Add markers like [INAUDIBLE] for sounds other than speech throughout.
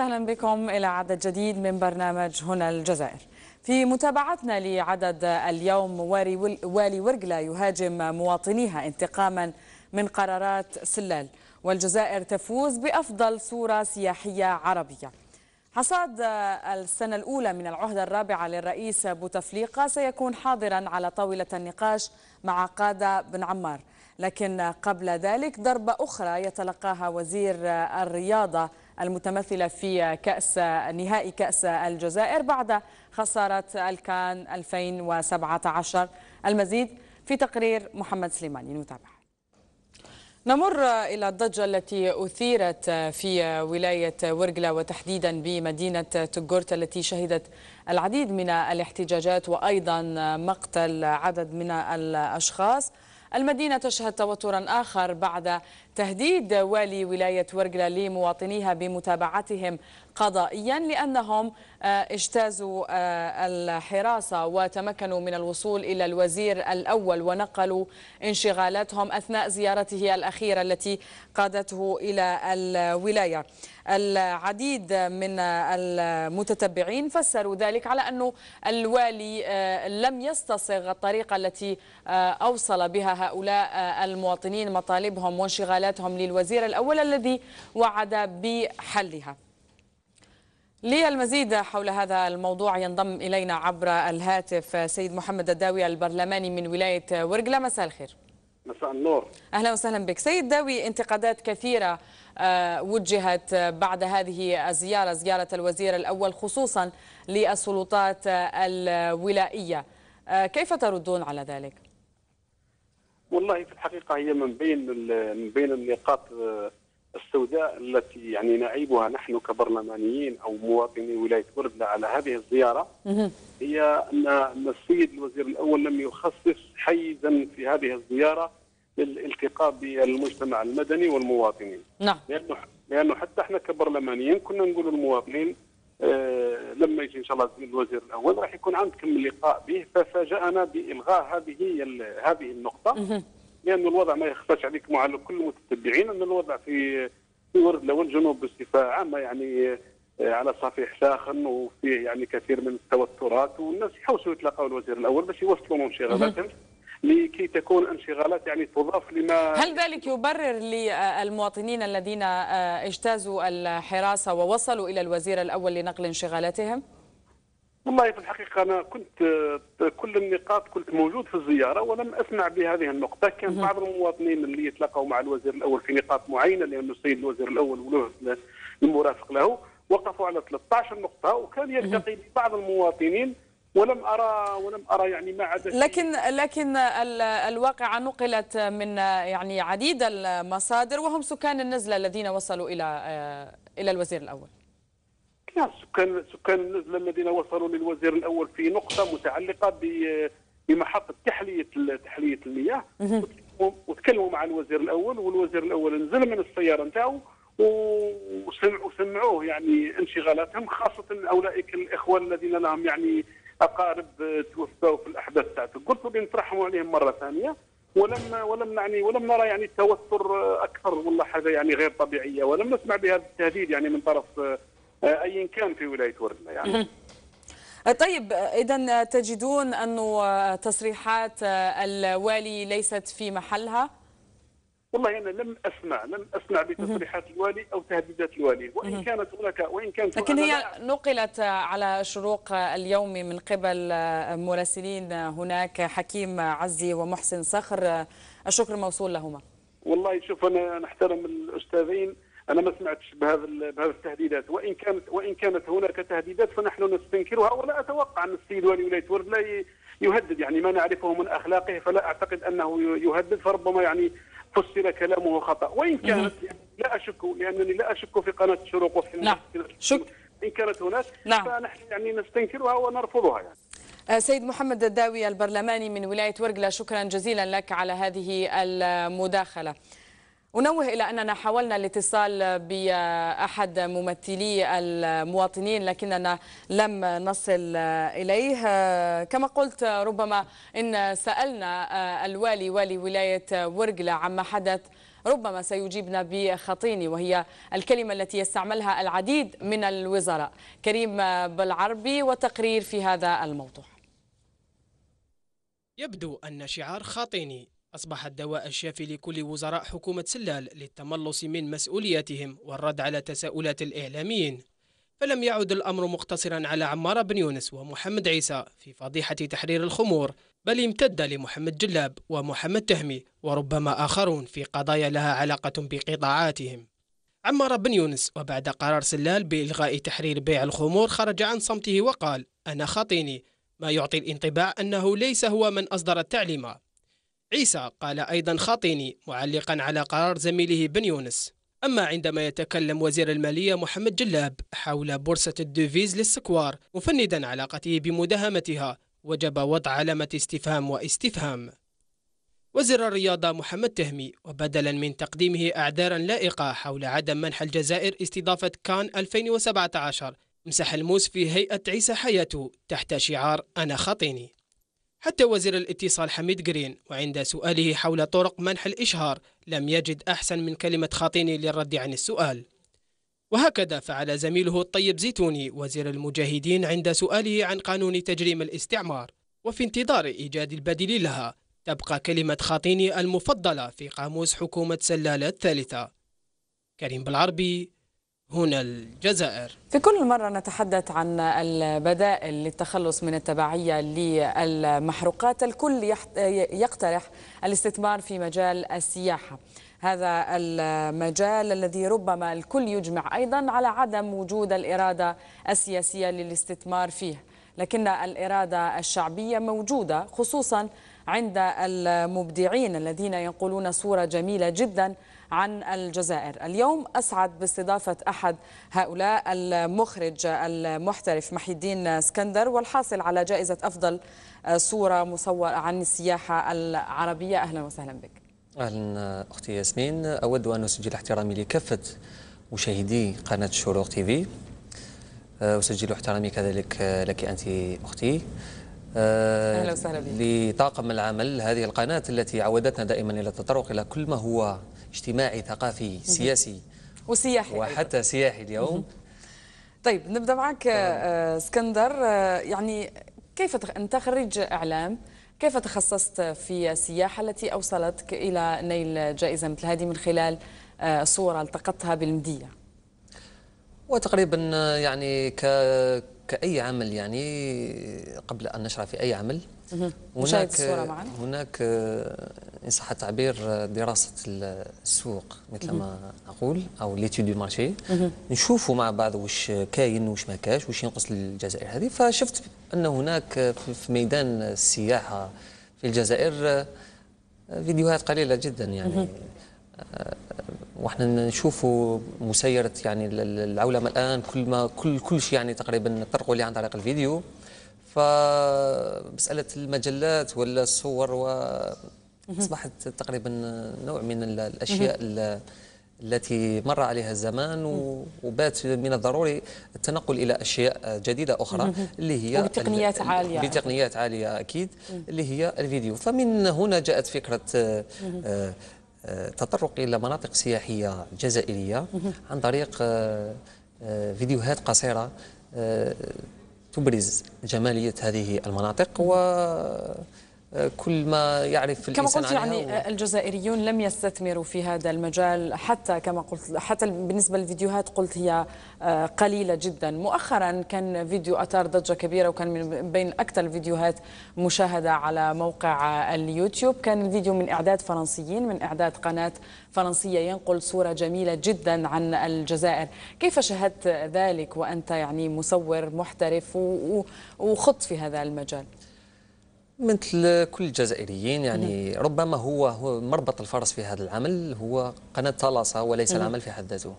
اهلا بكم الى عدد جديد من برنامج هنا الجزائر. في متابعتنا لعدد اليوم والي, والي ورقلا يهاجم مواطنيها انتقاما من قرارات سلال والجزائر تفوز بافضل صوره سياحيه عربيه. حصاد السنه الاولى من العهده الرابعه للرئيس بوتفليقه سيكون حاضرا على طاوله النقاش مع قاده بن عمار، لكن قبل ذلك ضربه اخرى يتلقاها وزير الرياضه المتمثلة في كأس نهائي كأس الجزائر بعد خسارة الكان 2017 المزيد في تقرير محمد سليماني نتابع نمر إلى الضجة التي أثيرت في ولاية ورقلة وتحديدا بمدينة تجورت التي شهدت العديد من الاحتجاجات وأيضا مقتل عدد من الأشخاص المدينة تشهد توترا آخر بعد تهديد والي ولاية ورقلة لمواطنيها بمتابعتهم قضائيا لأنهم آه، اجتازوا آه، الحراسة وتمكنوا من الوصول إلى الوزير الأول ونقلوا انشغالاتهم أثناء زيارته الأخيرة التي قادته إلى الولاية العديد من آه، المتتبعين فسروا ذلك على أن الوالي لم يستصغ الطريقة التي أوصل بها هؤلاء المواطنين مطالبهم وانشغالاتهم للوزير الأول الذي وعد بحلها للمزيد حول هذا الموضوع ينضم إلينا عبر الهاتف سيد محمد الداوي البرلماني من ولاية ورقلة مساء الخير مساء النور أهلا وسهلا بك سيد داوي انتقادات كثيرة آه، وجهت بعد هذه الزيارة زيارة الوزير الأول خصوصا للسلطات الولائية آه، كيف تردون على ذلك؟ والله في الحقيقة هي من بين من بين النقاط آه، السوداء التي يعني نعيبها نحن كبرلمانيين او مواطني ولايه وردنا على هذه الزياره هي ان السيد الوزير الاول لم يخصص حيزا في هذه الزياره للالتقاء بالمجتمع المدني والمواطنين نعم لانه لانه حتى احنا كبرلمانيين كنا نقول للمواطنين آه لما يجي ان شاء الله الوزير الاول راح يكون عندكم لقاء به ففاجانا بالغاء هذه هذه النقطه لأن الوضع ما يخفاش عليكم وعلى كل المتتبعين أن الوضع في في ورد لون جنوب بصفة عامة يعني آه، على صفيح ساخن وفيه يعني كثير من التوترات والناس يحوسوا يتلاقوا الوزير الأول باش يوصلوا انشغالاتهم لكي تكون انشغالات يعني تضاف لما هل ذلك يبرر للمواطنين الذين آه، اجتازوا الحراسة ووصلوا إلى الوزير الأول لنقل انشغالاتهم؟ والله في الحقيقة أنا كنت آه، كل النقاط كنت موجود في الزيارة ولم أسمع بهذه النقطة كان بعض المواطنين اللي يتلاقوا مع الوزير الأول في نقاط معينة لأن السيد الوزير الأول وله المرافق له وقفوا على 13 نقطة وكان يلتقي ببعض المواطنين ولم ارى ولم ارى يعني ما عدا لكن لكن الواقعه نقلت من يعني عديد المصادر وهم سكان النزله الذين وصلوا الى آه، الى الوزير الاول لا سكان سكان الذين وصلوا للوزير الاول في نقطه متعلقه بمحطه تحليه تحليه المياه وتكلموا مع الوزير الاول والوزير الاول نزل من السياره نتاعو وسمعوه يعني انشغالاتهم خاصه اولئك الاخوان الذين لهم يعني اقارب توفوا في الاحداث تاعته قلت بلي ترحموا عليهم مره ثانيه ولم ولم يعني ولم نرى يعني توتر اكثر والله حاجه يعني غير طبيعيه ولم نسمع بهذا التهديد يعني من طرف آه، ايا كان في ولايه وردنا يعني آه، طيب آه، اذا تجدون انه تصريحات الوالي ليست في محلها والله انا لم اسمع لم اسمع بتصريحات الوالي او تهديدات الوالي وان كانت هناك وان كانت لكن هي نقلت على شروق اليوم من قبل مراسلين هناك حكيم عزي ومحسن صخر الشكر موصول لهما والله شوف انا نحترم الاستاذين انا ما سمعتش بهذا بهذا التهديدات وان كانت وان كانت هناك تهديدات فنحن نستنكرها ولا اتوقع ان السيد ولي ولايه ورد لا يهدد يعني ما نعرفه من اخلاقه فلا اعتقد انه يهدد فربما يعني فسر كلامه خطا وان كانت لا اشك لانني لا اشك في قناه الشروق وفي نعم شك ان كانت هناك نعم. فنحن يعني نستنكرها ونرفضها يعني أه، سيد محمد الداوي البرلماني من ولايه ورقله شكرا جزيلا لك على هذه المداخله أنوه إلى أننا حاولنا الاتصال بأحد ممثلي المواطنين لكننا لم نصل إليه كما قلت ربما إن سألنا آه، الوالي والي ولاية ورقلة عما حدث ربما سيجيبنا بخطيني وهي الكلمة التي يستعملها العديد من الوزراء كريم بالعربي وتقرير في هذا الموضوع يبدو أن شعار خاطيني أصبح الدواء الشافي لكل وزراء حكومة سلال للتملص من مسؤولياتهم والرد على تساؤلات الإعلاميين فلم يعد الأمر مقتصرا على عمار بن يونس ومحمد عيسى في فضيحة تحرير الخمور بل امتد لمحمد جلاب ومحمد تهمي وربما آخرون في قضايا لها علاقة بقطاعاتهم عمار بن يونس وبعد قرار سلال بإلغاء تحرير بيع الخمور خرج عن صمته وقال أنا خاطيني ما يعطي الانطباع أنه ليس هو من أصدر التعليمات عيسى قال أيضا خاطيني معلقا على قرار زميله بن يونس أما عندما يتكلم وزير المالية محمد جلاب حول بورصة الدوفيز للسكوار مفندا علاقته بمداهمتها وجب وضع علامة استفهام واستفهام وزير الرياضة محمد تهمي وبدلا من تقديمه أعذارا لائقة حول عدم منح الجزائر استضافة كان 2017 مسح الموس في هيئة عيسى حياته تحت شعار أنا خاطيني حتى وزير الاتصال حميد جرين وعند سؤاله حول طرق منح الإشهار لم يجد أحسن من كلمة خاطيني للرد عن السؤال وهكذا فعل زميله الطيب زيتوني وزير المجاهدين عند سؤاله عن قانون تجريم الاستعمار وفي انتظار إيجاد البديل لها تبقى كلمة خاطيني المفضلة في قاموس حكومة سلالة الثالثة كريم بالعربي هنا الجزائر في كل مرة نتحدث عن البدائل للتخلص من التبعية للمحروقات الكل يقترح الاستثمار في مجال السياحة هذا المجال الذي ربما الكل يجمع أيضا على عدم وجود الإرادة السياسية للاستثمار فيه لكن الإرادة الشعبية موجودة خصوصا عند المبدعين الذين ينقلون صورة جميلة جداً عن الجزائر اليوم أسعد باستضافة أحد هؤلاء المخرج المحترف محي الدين اسكندر والحاصل على جائزة أفضل صورة مصورة عن السياحة العربية أهلا وسهلا بك أهلا أختي ياسمين أود أن أسجل احترامي لكافة مشاهدي قناة شروق تيفي أه، أسجل احترامي كذلك لك أنت أختي أه، أهلا وسهلا بك لطاقم العمل هذه القناة التي عودتنا دائما إلى التطرق إلى كل ما هو اجتماعي ثقافي سياسي وسياحي وحتى أيضا. سياحي اليوم طيب نبدا معك آه، آه، اسكندر آه، يعني كيف انت خريج اعلام كيف تخصصت في السياحه التي اوصلتك الى نيل جائزه مثل هذه من خلال صوره التقطتها بالمديه وتقريبا يعني ك... كاي عمل يعني قبل ان نشرع في اي عمل هناك هناك ان صح التعبير دراسه السوق مثل ما اقول او ليتي دو مارشي نشوفوا مع بعض واش كاين واش ما كاش واش ينقص للجزائر هذه فشفت ان هناك في ميدان السياحه في الجزائر فيديوهات قليله جدا يعني آه، وحنا نشوفوا مسيره يعني العولمه الان كل ما كل كل شيء يعني تقريبا طرقوا لي عن طريق الفيديو فمسألة المجلات ولا الصور وأصبحت تقريبا نوع من الأشياء التي مر عليها الزمان وبات من الضروري التنقل الى اشياء جديده اخرى اللي هي بتقنيات عاليه بتقنيات عاليه اكيد اللي هي الفيديو فمن هنا جاءت فكره آه، آه، تطرق الى مناطق سياحيه جزائريه عن طريق آه، فيديوهات قصيره تبرز جمالية هذه المناطق و كل ما يعرف الإنسان كما قلت يعني و... الجزائريون لم يستثمروا في هذا المجال حتى كما قلت حتى بالنسبة للفيديوهات قلت هي آه، قليلة جدا مؤخرا كان فيديو أثار ضجة كبيرة وكان من بين أكثر الفيديوهات مشاهدة على موقع اليوتيوب كان الفيديو من إعداد فرنسيين من إعداد قناة فرنسية ينقل صورة جميلة جدا عن الجزائر كيف شاهدت ذلك وأنت يعني مصور محترف وخط في هذا المجال مثل كل الجزائريين يعني مم. نعم. ربما هو, مربط الفرس في هذا العمل هو قناة طلاسه وليس مم. العمل في حد ذاته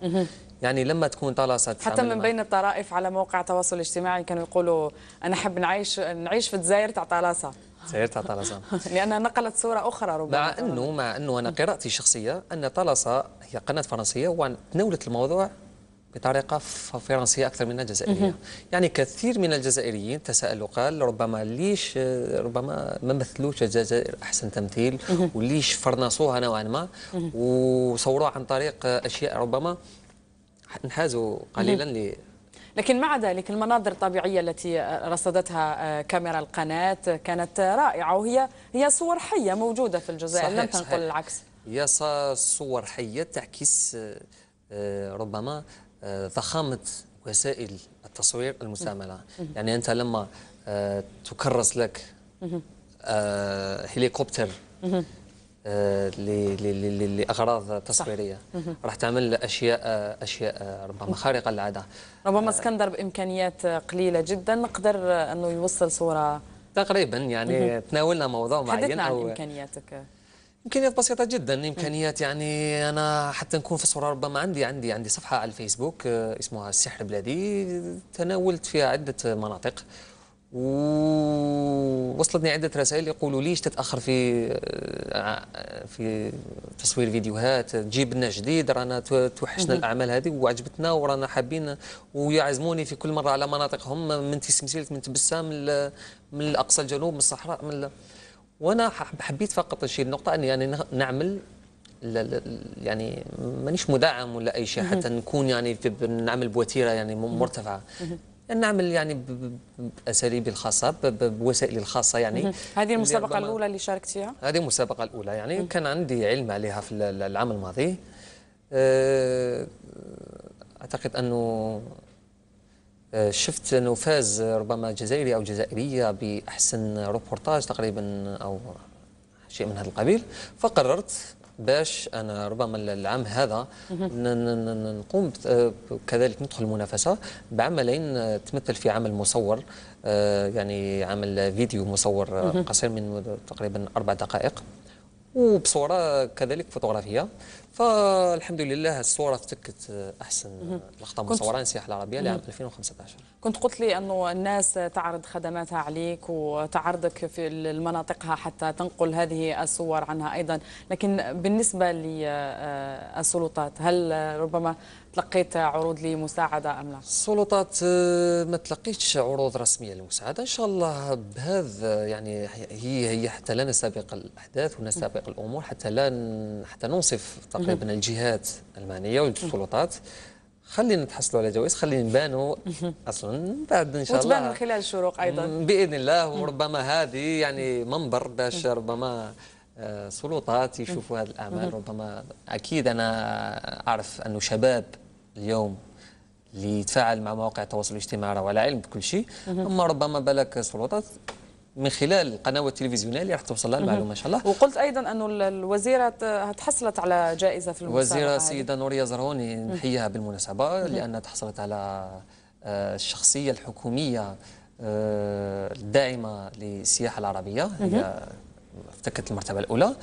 يعني لما تكون طلاسه حتى من بين الطرائف على موقع التواصل الاجتماعي كانوا يقولوا أنا حب نعيش نعيش في الجزائر تاع طلاسه سيرت على طلسة لأنها نقلت صورة أخرى ربما مع أنه مع أنه أنا قراءتي الشخصية أن طلسة هي قناة فرنسية وتناولت الموضوع بطريقه فرنسيه اكثر منها جزائريه يعني كثير من الجزائريين تساءلوا قال ربما ليش ربما ما مثلوش الجزائر احسن تمثيل وليش فرنسوها نوعا ما وصوروها عن طريق اشياء ربما انحازوا قليلا ل لكن مع ذلك المناظر الطبيعية التي رصدتها آه، كاميرا القناة كانت رائعة وهي هي صور حية موجودة في الجزائر صحيح لم تنقل صحيح العكس هي صور حية تعكس آه، ربما آه، ضخامه وسائل التصوير المستعمله يعني انت لما آه، تكرس لك آه، هليكوبتر لاغراض تصويريه راح تعمل اشياء اشياء ربما خارقه للعاده ربما اسكندر بامكانيات قليله جدا نقدر انه يوصل صوره تقريبا يعني تناولنا موضوع معين حدثنا عن امكانياتك امكانيات بسيطه جدا امكانيات يعني انا حتى نكون في الصوره ربما عندي عندي عندي صفحه على الفيسبوك آه، اسمها السحر بلادي تناولت فيها عده مناطق ووصلتني عده رسائل يقولوا ليش تتاخر في آه، في تصوير فيديوهات جيب لنا جديد رانا توحشنا الاعمال هذه وعجبتنا ورانا حابين ويعزموني في كل مره على مناطقهم من تسمسيلت من تبسام من الاقصى الجنوب من الصحراء من وانا حبيت فقط نشير النقطه اني يعني نعمل لا لا يعني مانيش مدعم ولا اي شيء حتى نكون يعني نعمل بوتيره يعني مرتفعه يعني نعمل يعني باساليبي الخاصه بوسائلي الخاصه يعني هذه المسابقه اللي الاولى اللي شاركت فيها هذه المسابقه الاولى يعني كان عندي علم عليها في العام الماضي أه، اعتقد انه شفت انه فاز ربما جزائري او جزائريه باحسن روبورتاج تقريبا او شيء من هذا القبيل فقررت باش انا ربما العام هذا نقوم كذلك ندخل المنافسه بعملين تمثل في عمل مصور آه، يعني عمل فيديو مصور آه، قصير من تقريبا اربع دقائق وبصوره كذلك فوتوغرافيه فالحمد لله الصوره تفكت آه، احسن آه، لقطه مصوره السياحه العربيه لعام 2015 كنت قلت لي انه الناس تعرض خدماتها عليك وتعرضك في مناطقها حتى تنقل هذه الصور عنها ايضا لكن بالنسبه للسلطات آه، هل ربما تلقيت عروض لمساعدة أم لا؟ السلطات آه، ما تلقيتش عروض رسمية للمساعدة إن شاء الله بهذا يعني هي هي حتى لا نسابق الأحداث ونسابق الأمور حتى لا حتى ننصف تقريبا الجهات المعنية والسلطات خلينا نتحصلوا على جوائز خلينا نبانوا اصلا بعد ان شاء الله وتبان من خلال الشروق ايضا باذن الله وربما هذه يعني منبر باش ربما آه، سلطات يشوفوا هذه الأعمال ربما أكيد أنا أعرف أنه شباب اليوم اللي يتفاعل مع مواقع التواصل الاجتماعي راهو على علم بكل شيء أما ربما بالك سلطات من خلال القنوات التلفزيونيه اللي راح توصل لها المعلومه ان شاء الله وقلت ايضا انه الوزيره تحصلت على جائزه في المسابقه الوزيره السيده نوريا زرهوني نحييها بالمناسبه لانها تحصلت على آه، الشخصيه الحكوميه آه، الداعمه للسياحه العربيه هي افتكت المرتبه الاولى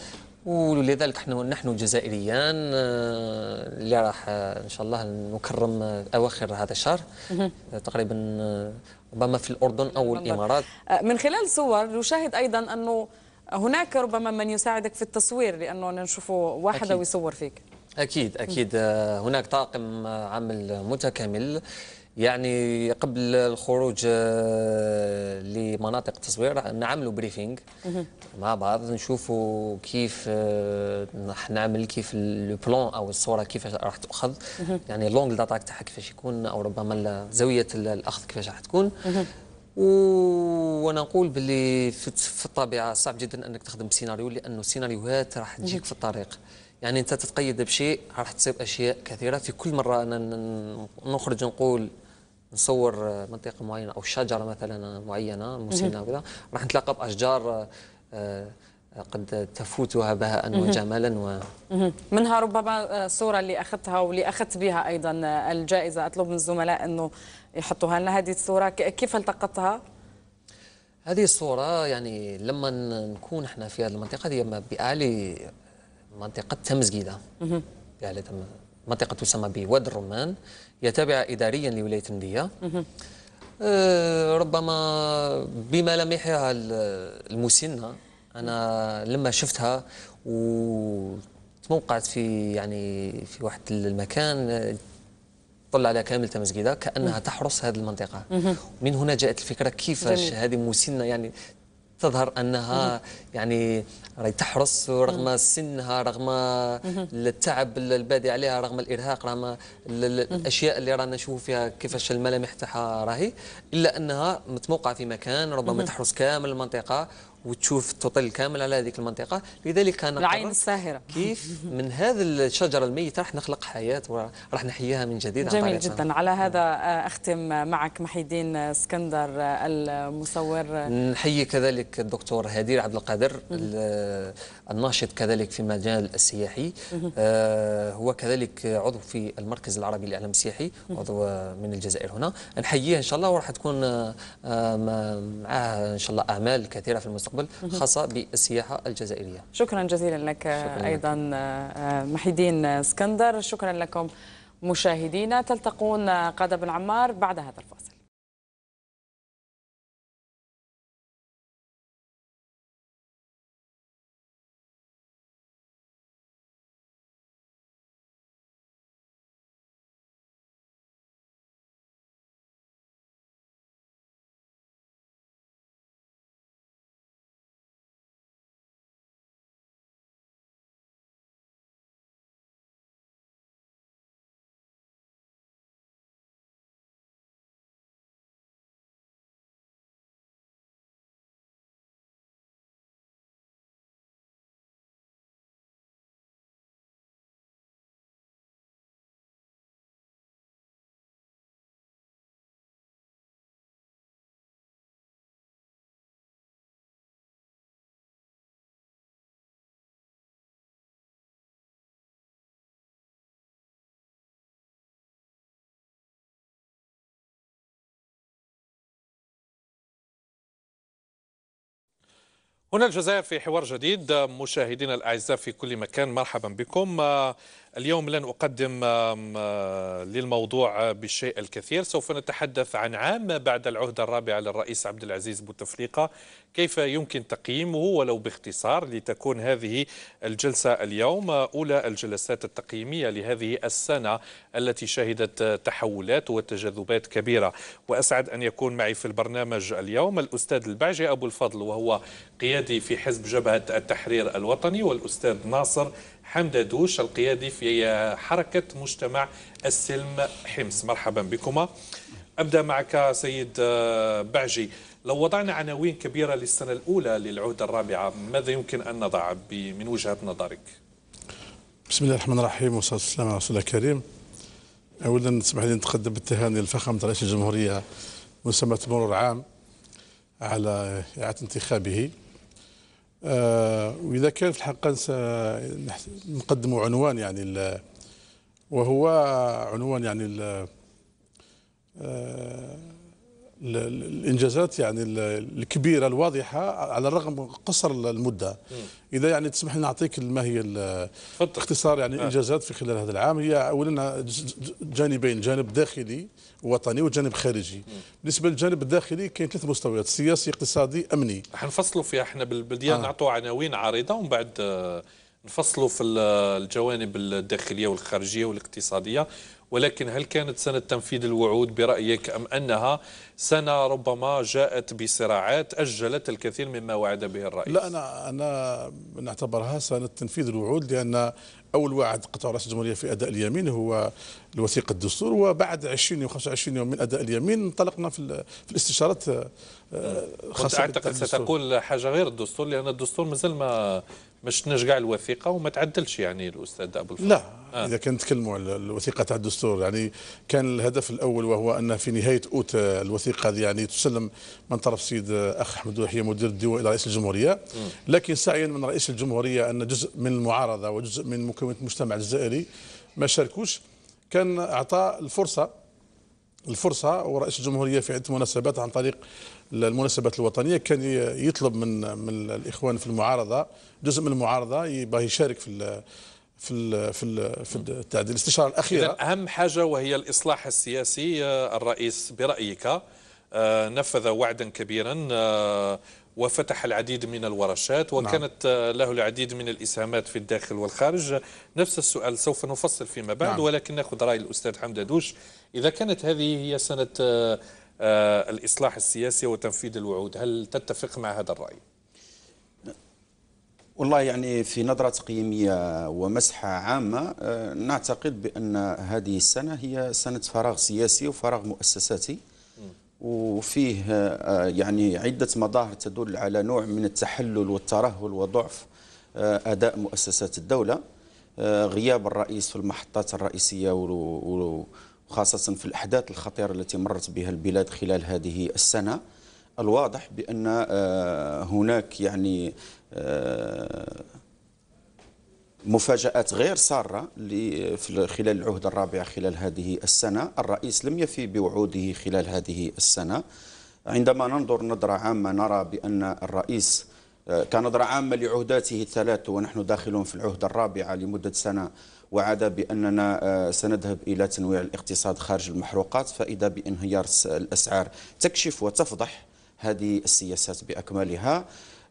ولذلك احنا نحن جزائريان آه، اللي راح آه، ان شاء الله نكرم آه، اواخر هذا الشهر تقريبا ربما في الاردن او الامارات من خلال صور نشاهد ايضا انه هناك ربما من يساعدك في التصوير لانه نشوفه واحد ويصور فيك اكيد اكيد هناك طاقم عمل متكامل يعني قبل الخروج آه، لمناطق التصوير نعملوا بريفينغ مع بعض نشوفوا كيف آه، راح نعمل كيف لو بلون او الصوره كيفاش راح تاخذ يعني لونج داتاك تاعها كيفاش يكون او ربما زاويه الاخذ كيفاش راح تكون وانا نقول باللي في الطبيعه صعب جدا انك تخدم سيناريو لانه السيناريوهات راح تجيك في الطريق يعني انت تتقيد بشيء راح تصيب اشياء كثيره في كل مره انا نخرج نقول نصور آه، منطقه معينه او شجره مثلا معينه مسنه وكذا راح نتلاقى باشجار آه، آه، قد تفوتها بهاء وجمالا و... منها ربما الصورة اللي أخذتها واللي أخذت بها أيضا الجائزة أطلب من الزملاء أنه يحطوها لنا هذه الصورة كيف التقطتها؟ هذه الصورة يعني لما نكون احنا في هذه المنطقة هي بآلي منطقة تمزقيدة بآلي منطقة تسمى بواد الرمان يتابع إداريا لولاية المنيا آه، ربما بملامحها المسنة أنا لما شفتها وتموقعت في يعني في واحد المكان طلع على كامل تمزقيده كانها تحرس هذه المنطقه من هنا جاءت الفكره كيفاش هذه مسنه يعني تظهر انها يعني راهي تحرص رغم سنها رغم التعب البادي عليها رغم الارهاق رغم الاشياء اللي رانا نشوفوا فيها كيفاش الملامح تاعها راهي الا انها متموقعه في مكان ربما تحرس كامل المنطقه وتشوف تطل كامل على هذيك المنطقه لذلك انا العين الساهره كيف من هذا الشجره الميته راح نخلق حياه وراح نحييها من جديد جميل جدا على هذا نعم. آه، اختم معك محيدين الدين اسكندر آه، المصور نحيي كذلك الدكتور هادير عبد القادر الناشط كذلك في مجال السياحي آه، هو كذلك عضو في المركز العربي للإعلام السياحي عضو من الجزائر هنا نحييه إن شاء الله وراح تكون آه، معاه إن شاء الله أعمال كثيرة في المستقبل خاصة بالسياحة الجزائرية شكرا جزيلا لك شكرا أيضا آه، محيدين اسكندر شكرا لكم مشاهدينا تلتقون قادة بن عمار بعد هذا الفاصل هنا الجزائر في حوار جديد مشاهدينا الاعزاء في كل مكان مرحبا بكم اليوم لن أقدم آه، للموضوع بالشيء الكثير سوف نتحدث عن عام بعد العهدة الرابعة للرئيس عبد العزيز بوتفليقة كيف يمكن تقييمه ولو باختصار لتكون هذه الجلسة اليوم أولى الجلسات التقييمية لهذه السنة التي شهدت تحولات وتجاذبات كبيرة وأسعد أن يكون معي في البرنامج اليوم الأستاذ البعجي أبو الفضل وهو قيادي في حزب جبهة التحرير الوطني والأستاذ ناصر حمد دوش القيادي في حركة مجتمع السلم حمص مرحبا بكما أبدأ معك سيد آه، بعجي لو وضعنا عناوين كبيرة للسنة الأولى للعهدة الرابعة ماذا يمكن أن نضع من وجهة نظرك؟ بسم الله الرحمن الرحيم والصلاة والسلام على رسول الله الكريم أولا اسمح لي نتقدم بالتهاني الفخم رئيس الجمهورية مسمى مرور عام على إعادة انتخابه آه، واذا كان في الحقيقه نقدموا عنوان يعني وهو عنوان يعني آه، الانجازات يعني الكبيره الواضحه على الرغم من قصر المده اذا يعني تسمح لي نعطيك ما هي اختصار يعني الانجازات آه. في خلال هذا العام هي اولا جانبين جانب داخلي وطني وجانب خارجي بالنسبه للجانب الداخلي كاين ثلاث مستويات سياسي اقتصادي امني حنفصلوا فيها احنا بالبدايه آه. نعطوا عناوين عريضه ومن بعد آه، نفصلوا في الجوانب الداخليه والخارجيه والاقتصاديه ولكن هل كانت سنة تنفيذ الوعود برأيك أم أنها سنة ربما جاءت بصراعات أجلت الكثير مما وعد به الرئيس لا أنا, أنا نعتبرها سنة تنفيذ الوعود لأن أول واحد قطع رأس الجمهورية في أداء اليمين هو الوثيقة الدستور وبعد 20 و 25 يوم من أداء اليمين انطلقنا في, في الاستشارات آه، خاصة أعتقد ستكون حاجة غير الدستور لأن الدستور مازال ما مش كاع الوثيقه وما تعدلش يعني الاستاذ ابو الفضل لا آه. اذا كان نتكلموا على الوثيقه تاع الدستور يعني كان الهدف الاول وهو ان في نهايه اوت الوثيقه يعني تسلم من طرف السيد اخ احمد يحيى مدير الديوان الى رئيس الجمهوريه م. لكن سعيا من رئيس الجمهوريه ان جزء من المعارضه وجزء من مكون مكونة المجتمع الجزائري ما شاركوش كان أعطى الفرصة الفرصة ورئيس الجمهورية في عدة مناسبات عن طريق المناسبات الوطنية كان يطلب من من الإخوان في المعارضة جزء من المعارضة يبغى يشارك في في في في التعديل الاستشاره الاخيره اهم حاجه وهي الاصلاح السياسي آه، الرئيس برايك آه، نفذ وعدا كبيرا آه، وفتح العديد من الورشات نعم. وكانت نعم. له العديد من الإسهامات في الداخل والخارج نفس السؤال سوف نفصل فيما بعد نعم. ولكن نأخذ رأي الأستاذ حمد دوش إذا كانت هذه هي سنة آه، آه، الإصلاح السياسي وتنفيذ الوعود هل تتفق مع هذا الرأي؟ والله يعني في نظرة تقييمية ومسحة عامة نعتقد بأن هذه السنة هي سنة فراغ سياسي وفراغ مؤسساتي وفيه آه، يعني عدة مظاهر تدل على نوع من التحلل والترهل وضعف آه، أداء مؤسسات الدولة آه، غياب الرئيس في المحطات الرئيسية وخاصة في الأحداث الخطيرة التي مرت بها البلاد خلال هذه السنة الواضح بأن هناك يعني مفاجآت غير سارة اللي في خلال العهد الرابع خلال هذه السنة الرئيس لم يفي بوعوده خلال هذه السنة عندما ننظر نظرة عامة نرى بأن الرئيس آه، كنظرة عامة لعهداته الثلاث ونحن داخلون في العهدة الرابعة لمدة سنة وعد بأننا آه، سنذهب إلى تنويع الاقتصاد خارج المحروقات فإذا بانهيار الأسعار تكشف وتفضح هذه السياسات بأكملها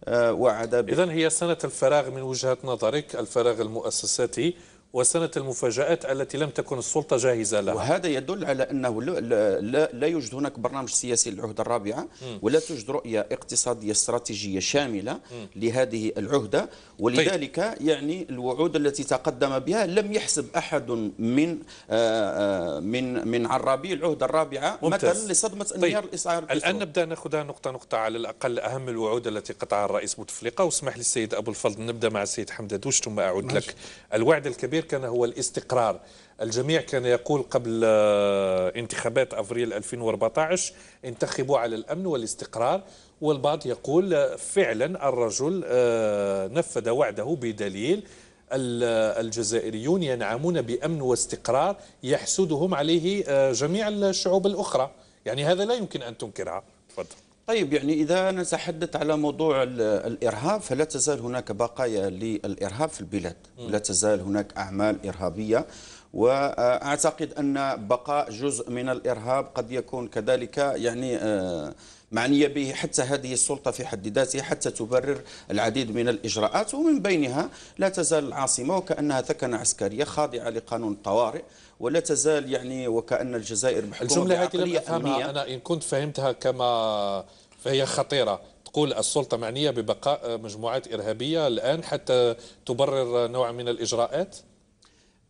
آه، وعد إذا هي سنة الفراغ من وجهة نظرك الفراغ المؤسساتي وسنة المفاجآت التي لم تكن السلطة جاهزة لها وهذا يدل على أنه لا, لا, لا يوجد هناك برنامج سياسي للعهدة الرابعة ولا توجد رؤية اقتصادية استراتيجية شاملة لهذه العهدة ولذلك طيب. يعني الوعود التي تقدم بها لم يحسب أحد من آآ آه، آآ آه، من من عرابي العهدة الرابعة مثلا لصدمة انهيار طيب. الإسعار الآن نبدأ نأخذها نقطة نقطة على الأقل أهم الوعود التي قطعها الرئيس بوتفليقة واسمح لي السيد أبو الفضل نبدأ مع السيد حمد دوش ثم أعود ماشي. لك الوعد الكبير كان هو الاستقرار الجميع كان يقول قبل آه، انتخابات أفريل 2014 انتخبوا على الأمن والاستقرار والبعض يقول آه، فعلا الرجل آه، نفذ وعده بدليل الجزائريون ينعمون بأمن واستقرار يحسدهم عليه جميع الشعوب الأخرى يعني هذا لا يمكن أن تنكرها تفضل طيب يعني إذا نتحدث على موضوع الإرهاب فلا تزال هناك بقايا للإرهاب في البلاد لا تزال هناك أعمال إرهابية وأعتقد أن بقاء جزء من الإرهاب قد يكون كذلك يعني آه، معنية به حتى هذه السلطة في حد ذاتها حتى تبرر العديد من الإجراءات ومن بينها لا تزال العاصمة وكأنها ثكنة عسكرية خاضعة لقانون الطوارئ ولا تزال يعني وكأن الجزائر محكومة الجملة هذه لم أفهمها أنا إن كنت فهمتها كما فهي خطيرة تقول السلطة معنية ببقاء مجموعات إرهابية الآن حتى تبرر نوع من الإجراءات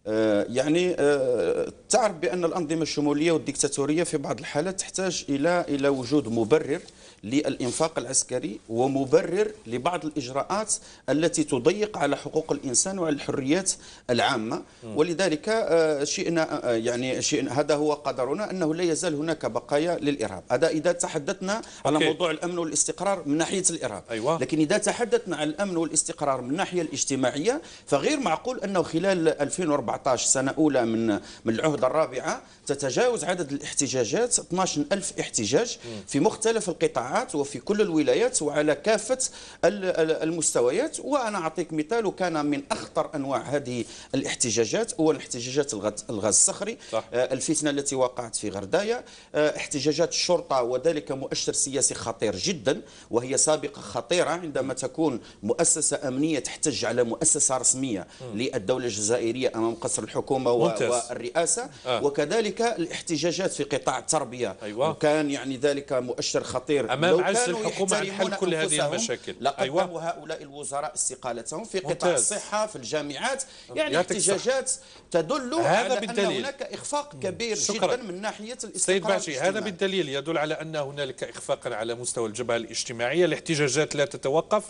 آه، يعني آه، تعرف بأن الأنظمة الشمولية والديكتاتورية في بعض الحالات تحتاج إلى إلى وجود مبرر للإنفاق العسكري ومبرر لبعض الإجراءات التي تضيق على حقوق الإنسان وعلى الحريات العامة ولذلك آه، شئنا آه، آه، يعني شئنا هذا هو قدرنا أنه لا يزال هناك بقايا للإرهاب هذا إذا تحدثنا على موضوع الأمن والاستقرار من ناحية الإرهاب أيوة. لكن إذا تحدثنا عن الأمن والاستقرار من الناحية الاجتماعية فغير معقول أنه خلال 2014 سنة أولى من من العهدة الرابعة تتجاوز عدد الاحتجاجات 12000 احتجاج في مختلف القطاعات القطاعات وفي كل الولايات وعلى كافة المستويات وأنا أعطيك مثال وكان من أخطر أنواع هذه الاحتجاجات هو الاحتجاجات الغاز الصخري صح. آه، الفتنة التي وقعت في غردايا آه، احتجاجات الشرطة وذلك مؤشر سياسي خطير جدا وهي سابقة خطيرة عندما تكون مؤسسة أمنية تحتج على مؤسسة رسمية م. للدولة الجزائرية أمام قصر الحكومة ممتاز. والرئاسة آه. وكذلك الاحتجاجات في قطاع التربية أيوة. وكان يعني ذلك مؤشر خطير أمام امام عجز الحكومه عن حل كل هذه المشاكل لقدموا أيوة. هؤلاء الوزراء استقالتهم في قطاع ممتاز. الصحه في الجامعات يعني احتجاجات تدل على بالدليل. ان هناك اخفاق كبير شكرا. جدا من ناحيه الاستقرار سيد هذا بالدليل يدل على ان هنالك اخفاقا على مستوى الجبهه الاجتماعيه الاحتجاجات لا تتوقف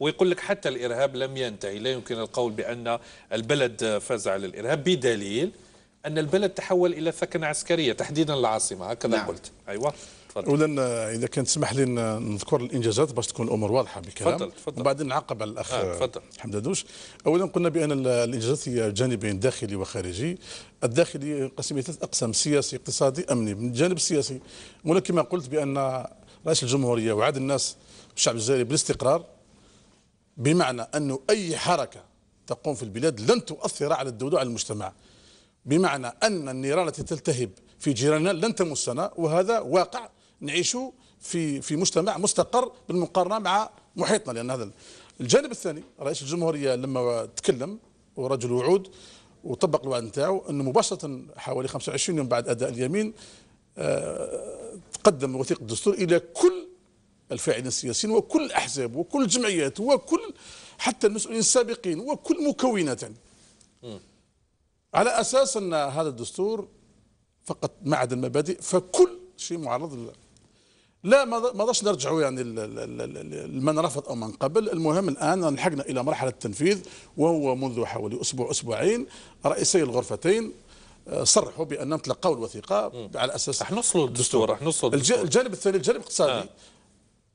ويقول لك حتى الارهاب لم ينتهي لا يمكن القول بان البلد فاز على الارهاب بدليل ان البلد تحول الى ثكنه عسكريه تحديدا العاصمه هكذا نعم. قلت ايوه تفضل اذا كان تسمح لي نذكر الانجازات باش تكون الامور واضحه بكلام تفضل تفضل وبعدين نعقب على الاخ آه حمد دوش اولا قلنا بان الانجازات هي جانبين داخلي وخارجي الداخلي قسم ثلاث اقسام سياسي اقتصادي امني من الجانب السياسي هنا كما قلت بان رئيس الجمهوريه وعد الناس الشعب الجزائري بالاستقرار بمعنى انه اي حركه تقوم في البلاد لن تؤثر على الدولة وعلى المجتمع بمعنى أن النيران التي تلتهب في جيراننا لن تمسنا وهذا واقع نعيشوا في في مجتمع مستقر بالمقارنه مع محيطنا لان هذا الجانب الثاني رئيس الجمهوريه لما تكلم ورجل وعود وطبق الوعد نتاعو انه مباشره حوالي 25 يوم بعد اداء اليمين آه، تقدم وثيقه الدستور الى كل الفاعلين السياسيين وكل الاحزاب وكل الجمعيات وكل حتى المسؤولين السابقين وكل مكونات يعني. على اساس ان هذا الدستور فقط معدن المبادئ فكل شيء معرض لا ما ضاش نرجعوا يعني لمن رفض او من قبل المهم الان لحقنا الى مرحله التنفيذ وهو منذ حوالي اسبوع اسبوعين رئيسي الغرفتين آه، صرحوا بانهم تلقوا الوثيقه على اساس راح نوصلوا للدستور راح نوصلوا الجانب الثاني الجانب الاقتصادي آه.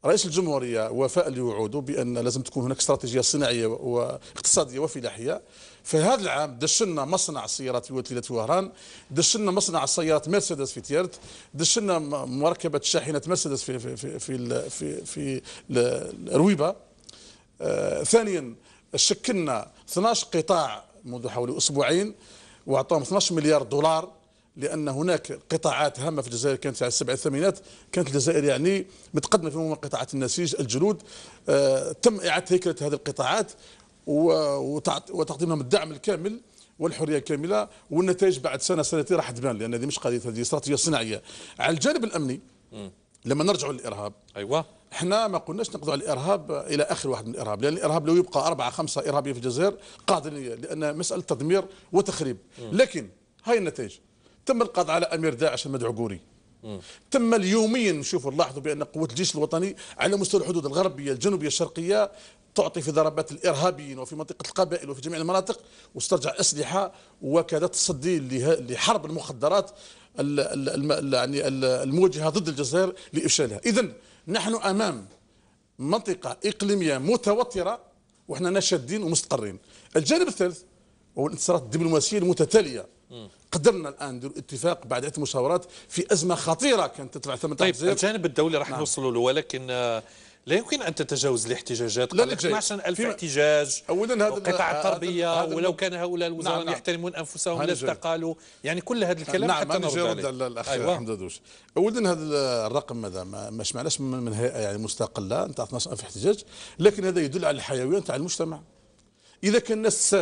رئيس الجمهوريه وفاء لوعوده بان لازم تكون هناك استراتيجيه صناعيه واقتصاديه وفلاحيه في هذا العام دشنا مصنع سيارات في وتيلة وهران دشنا مصنع سيارات مرسيدس في تيرت دشنا مركبة شاحنة مرسيدس في في في في, في, في الرويبه آه ثانيا شكلنا 12 قطاع منذ حوالي أسبوعين وأعطاهم 12 مليار دولار لان هناك قطاعات هامه في الجزائر كانت على السبع الثمانينات كانت الجزائر يعني متقدمه في قطاعات النسيج الجلود آه تم اعاده هيكله هذه القطاعات لهم الدعم الكامل والحريه الكامله والنتائج بعد سنه سنتين راح تبان لان هذه مش قضيه هذه استراتيجيه صناعيه على الجانب الامني لما نرجعوا للارهاب ايوه احنا ما قلناش نقضوا على الارهاب الى اخر واحد من الارهاب لان الارهاب لو يبقى اربعه خمسه ارهابيين في الجزائر قادرين لان مساله تدمير وتخريب لكن هاي النتائج تم القضاء على امير داعش المدعو قوري تم اليوميا نشوفوا نلاحظوا بان قوه الجيش الوطني على مستوى الحدود الغربيه الجنوبيه الشرقيه تعطي في ضربات الارهابيين وفي منطقه القبائل وفي جميع المناطق واسترجع اسلحه وكذا تصدي لحرب المخدرات يعني الموجهه ضد الجزائر لافشالها اذا نحن امام منطقه اقليميه متوتره وحنا ناشدين ومستقرين الجانب الثالث هو الانتصارات الدبلوماسيه المتتاليه قدرنا الان ندير اتفاق بعد عده مشاورات في ازمه خطيره كانت تطلع ثمن طيب الجانب الدولي راح نعم. له ولكن آه، لا يمكن ان تتجاوز الاحتجاجات لا 12000 احتجاج اولا هذا القطاع آه، التربيه ولو كان هؤلاء نعم، الوزراء نعم يحترمون انفسهم لاستقالوا يعني كل هذا الكلام نعم حتى نرد عليه الاخ أيوة. حمد دوش اولا هذا الرقم ماذا ما سمعناش من هيئه يعني مستقله نتاع 12000 احتجاج لكن هذا يدل على الحيويه نتاع المجتمع اذا كان الناس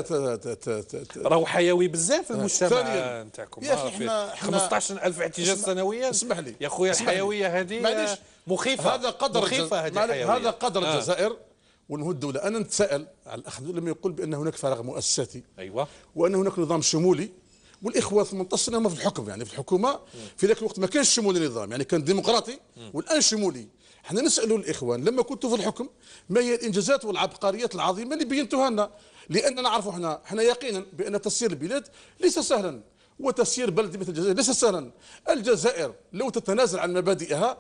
راهو حيوي بزاف آه، المجتمع نتاعكم يا اخي احنا 15000 احتجاج سنويا اسمح لي يا خويا الحيويه هذه مخيفه هذا قدر مخيفة هذا قدر آه. الجزائر ونهو الدولة أنا نتساءل على الأخ لما يقول بأن هناك فراغ مؤسساتي أيوة وأن هناك نظام شمولي والاخوه 18 سنه في الحكم يعني في الحكومه في ذاك الوقت ما كانش شمولي النظام يعني كان ديمقراطي والان شمولي احنا نسال الاخوان لما كنتوا في الحكم ما هي الانجازات والعبقريات العظيمه اللي بينتوها لنا لاننا نعرفوا احنا احنا يقينا بان تسيير البلاد ليس سهلا وتسيير بلد مثل الجزائر ليس سهلا الجزائر لو تتنازل عن مبادئها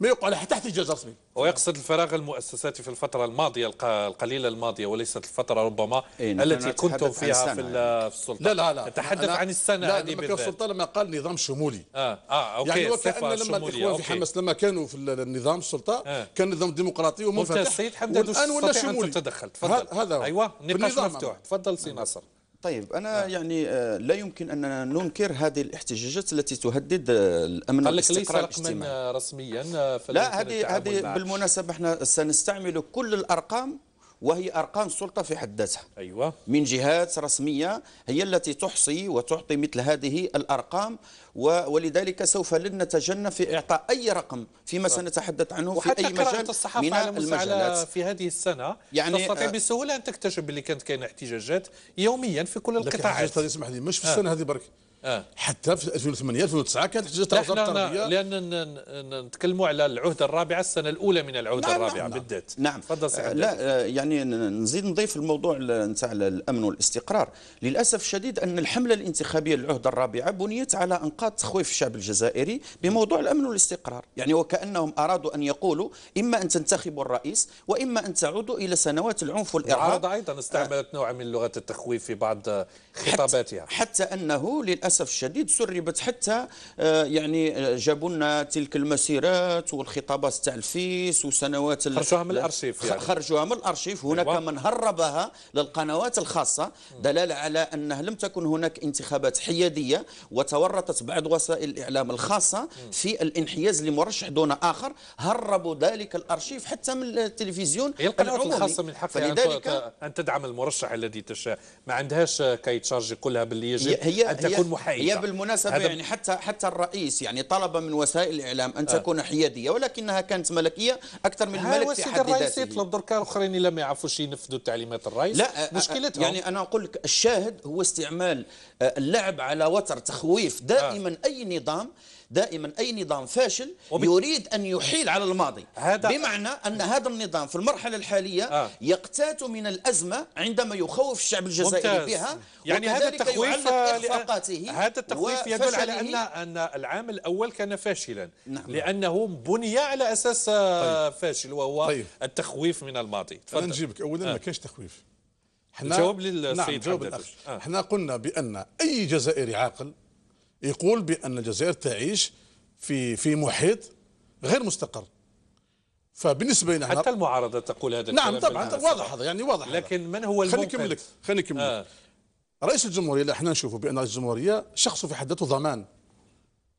ما يقع تحت الجزر صبيل ويقصد الفراغ المؤسساتي في الفترة الماضية القليلة الماضية وليست الفترة ربما إيه التي كنتم فيها يعني. في, السلطة لا لا لا تحدث عن السنة لا هذه يعني بالذات السلطة لما قال نظام شمولي آه. آه. أوكي. يعني وكأن لما الإخوان في أوكي. حماس لما كانوا في النظام السلطة آه. كان نظام ديمقراطي ومنفتح ممتاز سيد حمدان الآن ولا شمولي تدخل تفضل هذا هو. أيوة النقاش مفتوح تفضل سي ناصر طيب انا نعم. يعني، آه. يعني لا يمكن اننا ننكر هذه الاحتجاجات التي تهدد الامن والاستقرار الاجتماعي ليس رقما رسميا آه، لا هذه هذه بالمناسبه احنا سنستعمل كل الارقام وهي أرقام السلطة في حد ذاتها أيوة. من جهات رسمية هي التي تحصي وتعطي مثل هذه الأرقام ولذلك سوف لن نتجنب في إعطاء أي رقم فيما سنتحدث عنه في أي مجال من المجالات في هذه السنة يعني تستطيع آه، بسهولة أن تكتشف اللي كانت كاينة احتجاجات يوميا في كل القطاعات لكن اسمح لي مش في آه. السنة هذه برك آه. حتى في 2008 2009 كانت حجه وزاره التربيه لان نتكلموا على العهده الرابعه السنه الاولى من العهده نعم, نعم، الرابعه نعم بالذات نعم تفضل سي آه، لا آه، يعني نزيد نضيف الموضوع نتاع الامن والاستقرار للاسف الشديد ان الحمله الانتخابيه للعهده الرابعه بنيت على انقاض تخويف الشعب الجزائري بموضوع الامن والاستقرار يعني وكانهم ارادوا ان يقولوا اما ان تنتخبوا الرئيس واما ان تعودوا الى سنوات العنف والارهاب ايضا استعملت آه. نوع من لغه التخويف في بعض خطاباتها حتى, حتى انه للاسف للاسف الشديد سربت حتى آه، يعني آه، جابوا لنا تلك المسيرات والخطابات تاع الفيس وسنوات خرجوها من الأرشيف يعني. خرجوها من الأرشيف هناك أيوة. من هربها للقنوات الخاصة دلالة على أنه لم تكن هناك انتخابات حيادية وتورطت بعض وسائل الإعلام الخاصة في الانحياز لمرشح دون آخر هربوا ذلك الأرشيف حتى من التلفزيون هي القنوات الخاصة من حقها يعني فلذلك أن تدعم المرشح الذي تشاء ما عندهاش كي تشارجي كلها باللي يجب هي أن تكون هي حقيقه هي بالمناسبه يعني حتى حتى الرئيس يعني طلب من وسائل الاعلام ان آه. تكون آه. حياديه ولكنها كانت ملكيه اكثر من الملك في حد الرئيس ذاته يطلب دركا الاخرين اللي ما يعرفوش ينفذوا تعليمات الرئيس لا آه، آه، مشكلتهم يعني انا اقول لك الشاهد هو استعمال اللعب على وتر تخويف دائما آه. اي نظام دائما أي نظام فاشل يريد أن يحيل على الماضي هذا... بمعنى أن هذا النظام في المرحلة الحالية آه. يقتات من الأزمة عندما يخوف الشعب الجزائري ممتاز. بها يعني هذا التخويف إخفاقاته هذا التخويف يدل على أن أن العام الأول كان فاشلا نعم. لأنه بني على أساس آه، طيب. فاشل وهو طيب. التخويف من الماضي أنا نجيبك أولا آه. ما كانش تخويف حنا جواب للسيد نعم جواب الاخ آه. حنا قلنا بان اي جزائري عاقل يقول بأن الجزائر تعيش في في محيط غير مستقر فبالنسبه لنا حتى المعارضه تقول هذا نعم طبعا واضح هذا يعني واضح لكن من هو الممكن خليني نكمل خليني نكمل آه. رئيس الجمهوريه اللي احنا نشوفه بان رئيس الجمهوريه شخص في حد ذاته ضمان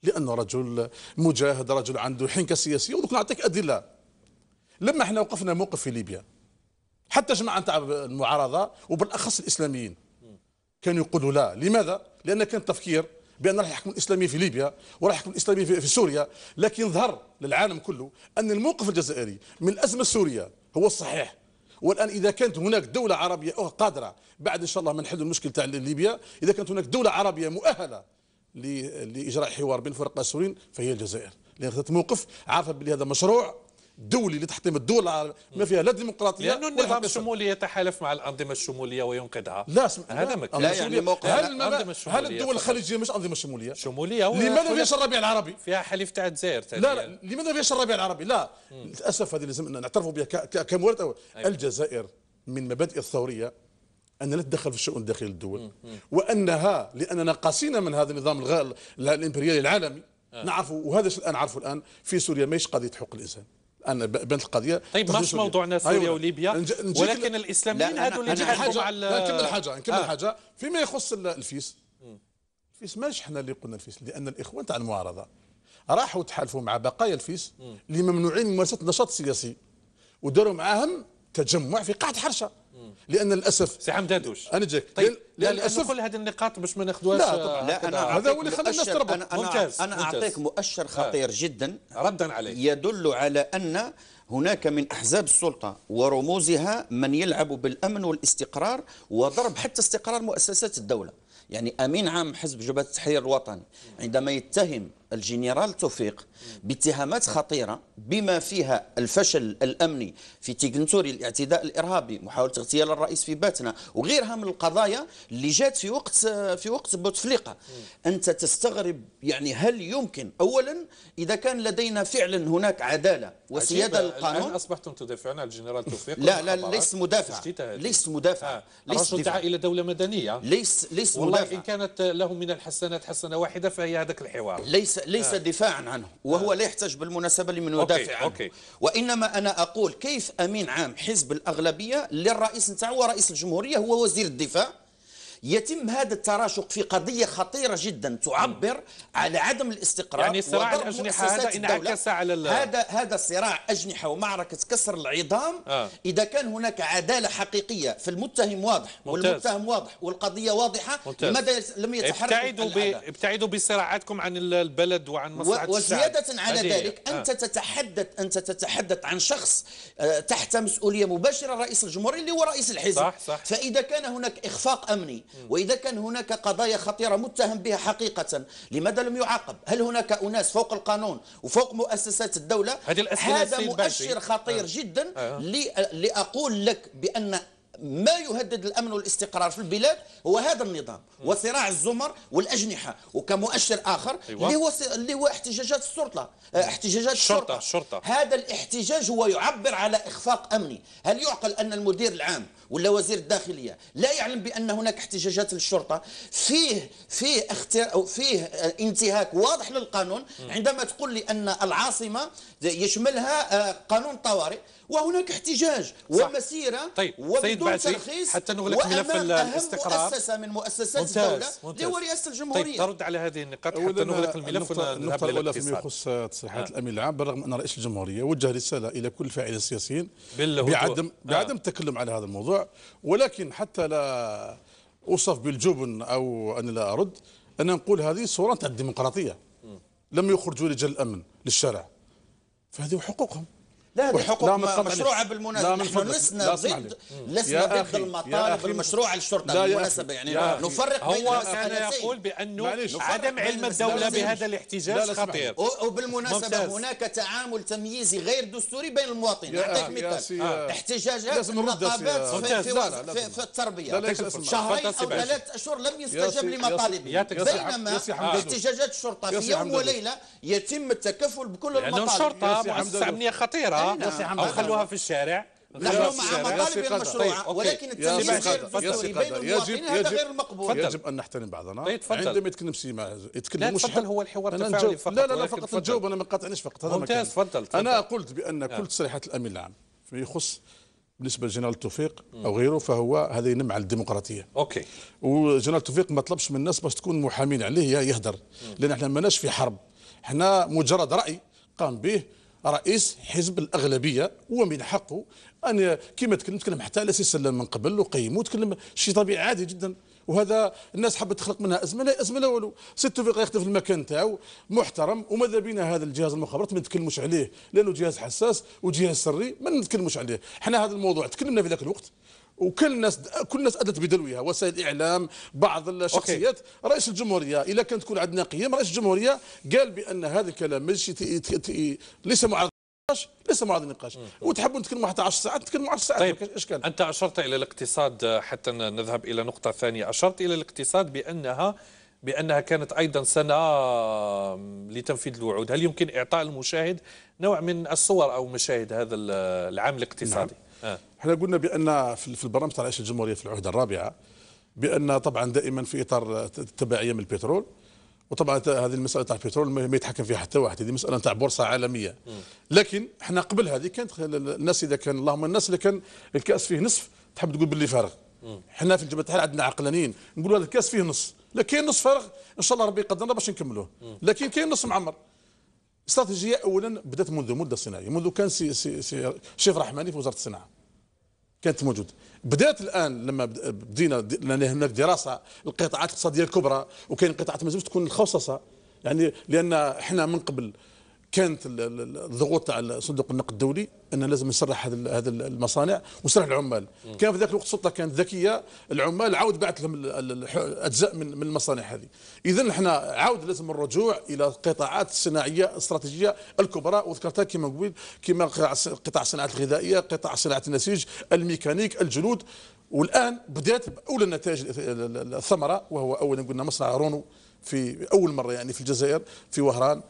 لانه رجل مجاهد رجل عنده حنكه سياسيه ودوك نعطيك ادله لما احنا وقفنا موقف في ليبيا حتى جماعه نتاع المعارضه وبالاخص الاسلاميين كانوا يقولوا لا لماذا لان كان تفكير بان راح يحكم الاسلامي في ليبيا وراح يحكم الاسلامي في سوريا لكن ظهر للعالم كله ان الموقف الجزائري من الازمه السوريه هو الصحيح والان اذا كانت هناك دوله عربيه قادره بعد ان شاء الله ما نحل المشكل تاع ليبيا اذا كانت هناك دوله عربيه مؤهله لاجراء حوار بين فرق السوريين فهي الجزائر لان موقف عارفه بلي هذا مشروع دولي اللي الدول ما فيها لا ديمقراطيه لانه النظام الشمولي يتحالف مع الانظمه الشموليه وينقذها لا سم... هذا ما لا يعني موقع هل, ما... هل الدول الخليجيه مش انظمه شموليه؟ شموليه لماذا فيهاش الربيع العربي؟ فيها حليف تاع الجزائر لا لا لماذا فيهاش الربيع العربي؟ لا للاسف هذه لازم نعترفوا بها ك... كمورد أيوة. الجزائر من مبادئ الثوريه أن لا تتدخل في الشؤون الداخلية للدول وأنها لأننا قاسينا من هذا النظام الغال الإمبريالي العالمي آه. نعرفه وهذا الآن نعرفه الآن في سوريا ماهيش قضية حقوق الإنسان ان بنت القضيه طيب ماش موضوعنا سوريا أيوة. وليبيا ولكن الاسلاميين هذو اللي جحدوا مع نكمل حاجه نكمل آه. حاجه فيما يخص الفيس الفيس ماش حنا اللي قلنا الفيس لان الاخوان تاع المعارضه راحوا تحالفوا مع بقايا الفيس اللي ممنوعين من ممارسه النشاط السياسي وداروا معاهم تجمع في قاعه حرشه لان للاسف سي دادوش انا جاك طيب لا للاسف كل هذه النقاط باش ما ناخذوهاش لا طبعا لا انا هذا هو اللي خلى الناس تربط أنا ممتاز انا اعطيك مؤشر خطير آه. جدا ردا عليه يدل على ان هناك من احزاب السلطه ورموزها من يلعب بالامن والاستقرار وضرب حتى استقرار مؤسسات الدوله يعني امين عام حزب جبهه التحرير الوطني عندما يتهم الجنرال توفيق باتهامات خطيرة بما فيها الفشل الأمني في تيكنتوري الاعتداء الإرهابي محاولة اغتيال الرئيس في باتنا وغيرها من القضايا اللي جات في وقت في وقت بوتفليقة أنت تستغرب يعني هل يمكن أولا إذا كان لدينا فعلا هناك عدالة وسيادة القانون الآن أصبحتم تدافعون عن الجنرال توفيق لا لا ليس مدافع ليس مدافع آه. ليس دعا إلى دولة مدنية ليس ليس مدافع إن كانت له من الحسنات حسنة واحدة فهي هذاك الحوار ليس ليس آه. دفاعا عنه وهو آه. لا يحتاج بالمناسبة لمن يدافع أوكي. عنه أوكي. وإنما أنا أقول كيف أمين عام حزب الأغلبية للرئيس نتاعو ورئيس الجمهورية هو وزير الدفاع يتم هذا التراشق في قضية خطيرة جدا تعبر على عدم الاستقرار يعني صراع الأجنحة هذا انعكس على ال... هذا هذا صراع أجنحة ومعركة كسر العظام آه. إذا كان هناك عدالة حقيقية في المتهم واضح ممتاز. والمتهم واضح والقضية واضحة ممتاز. لماذا لم يتحرك ابتعدوا ب... ابتعدوا بصراعاتكم عن البلد وعن مصلحة و... وزيادة الشعب. على هدية. ذلك آه. أنت تتحدث أنت تتحدث عن شخص آه، تحت مسؤولية مباشرة رئيس الجمهورية اللي هو رئيس الحزب صح صح. فإذا كان هناك إخفاق أمني وإذا كان هناك قضايا خطيرة متهم بها حقيقة لماذا لم يعاقب هل هناك أناس فوق القانون وفوق مؤسسات الدولة هذه هذا مؤشر خطير آه. جدا آه. لأقول لك بأن ما يهدد الامن والاستقرار في البلاد هو هذا النظام وصراع الزمر والاجنحه وكمؤشر اخر أيوة. اللي هو اللي هو احتجاجات السلطه آه، احتجاجات الشرطه الشرطه هذا الاحتجاج هو يعبر على اخفاق امني هل يعقل ان المدير العام ولا وزير الداخليه لا يعلم بان هناك احتجاجات للشرطه فيه فيه اخت... او فيه آه، انتهاك واضح للقانون عندما تقول لي ان العاصمه يشملها آه، قانون طوارئ وهناك احتجاج ومسيره طيب. وبدون ترخيص حتى نغلق ملف الاستقرار مؤسسه من مؤسسات الدوله اللي هو رئاسه الجمهوريه طيب ترد على هذه النقاط حتى نغلق الملف النقطة الاولى فيما يخص آه، تصريحات الامين آه. العام بالرغم ان رئيس الجمهوريه وجه رساله الى كل فاعلين سياسيين بعدم آه. بعدم التكلم على هذا الموضوع ولكن حتى لا اوصف بالجبن او ان لا ارد انا نقول هذه صوره تاع الديمقراطيه لم يخرجوا رجال الامن للشارع فهذه حقوقهم لا والحقوق مشروعه بالمناسبه نحن لسنا ضد لسنا ضد المطالب المشروعه للشرطه بالمناسبه يعني نفرق بين هو انا يقول بانه عدم علم الدوله بهذا الاحتجاج خطير وبالمناسبه هناك تعامل تمييزي غير دستوري بين المواطنين اعطيك مثال احتجاجات النقابات في, في, في التربيه شهرين او ثلاث اشهر لم يستجب لمطالبهم بينما احتجاجات الشرطه في يوم وليله يتم التكفل بكل المطالب لانه الشرطه مؤسسه امنيه خطيره او خلوها في الشارع نحن مع مطالب المشروع طيب، ولكن التمييز الدستوري بين المواطنين هذا غير مقبول يجب ان نحترم بعضنا طيب، عندما يتكلم سيما يتكلم مش تفضل هو الحوار التفاعلي فقط لا لا, لا فقط نجاوب انا ما قاطعنيش فقط هذا ممتاز تفضل انا قلت بان كل تصريحات الامين العام فيما يخص بالنسبه لجنرال توفيق او غيره فهو هذا ينم على الديمقراطيه اوكي وجنرال توفيق ما طلبش من الناس باش تكون محامين عليه يهدر لان احنا ماناش في حرب احنا مجرد راي قام به رئيس حزب الاغلبيه ومن حقه ان كما تكلم تكلم حتى على سلم من قبل وقيمه وتكلم شيء طبيعي عادي جدا وهذا الناس حبت تخلق منها ازمه لا ازمه لا والو ست يخدم في المكان تاعو محترم وماذا بينا هذا الجهاز المخابرات ما نتكلموش عليه لانه جهاز حساس وجهاز سري ما نتكلموش عليه حنا هذا الموضوع تكلمنا في ذاك الوقت وكل الناس كل الناس ادت بدلوها وسائل الاعلام بعض الشخصيات أوكي. رئيس الجمهوريه اذا كانت تكون عندنا قيم رئيس الجمهوريه قال بان هذا الكلام ماشي ليس معارض النقاش ليس معرض للنقاش وتحبوا نتكلموا حتى 10 ساعات نتكلموا 10 ساعات طيب اشكال انت اشرت الى الاقتصاد آه، حتى نذهب الى نقطه ثانيه اشرت الى الاقتصاد بانها بانها كانت ايضا سنه آه، لتنفيذ الوعود هل يمكن اعطاء المشاهد نوع من الصور او مشاهد هذا العام الاقتصادي نعم. آه. احنا قلنا بان في البرنامج تاع العيش الجمهوريه في العهده الرابعه بان طبعا دائما في اطار التبعيه من البترول وطبعا هذه المساله تاع البترول ما يتحكم فيها حتى واحد هذه مساله تاع بورصه عالميه لكن احنا قبل هذه كانت الناس اذا كان اللهم الناس اللي كان الكاس فيه نصف تحب تقول باللي فارغ احنا في الجبهه التحرير عندنا عقلانيين نقولوا هذا الكاس فيه نص لكن نص فارغ ان شاء الله ربي يقدرنا باش نكملوه لكن كاين نص معمر استراتيجيه اولا بدات منذ مده صناعيه منذ كان سي سي سي شيف رحماني في وزاره الصناعه كانت موجوده بدات الان لما بدينا لان هناك دراسه القطاعات الاقتصاديه الكبرى وكاين قطاعات مازال تكون الخصصه يعني لان احنا من قبل كانت الضغوط على صندوق النقد الدولي ان لازم نسرح هذه المصانع ونسرح العمال كان في ذاك الوقت السلطه كانت ذكيه العمال عاود باعت لهم اجزاء من المصانع هذه اذا احنا عاود لازم الرجوع الى قطاعات صناعيه استراتيجيه الكبرى وذكرتها كما قلت كما قطاع الصناعات الغذائيه قطاع صناعه النسيج الميكانيك الجلود والان بدات باولى النتائج الثمره وهو اولا قلنا مصنع رونو في اول مره يعني في الجزائر في وهران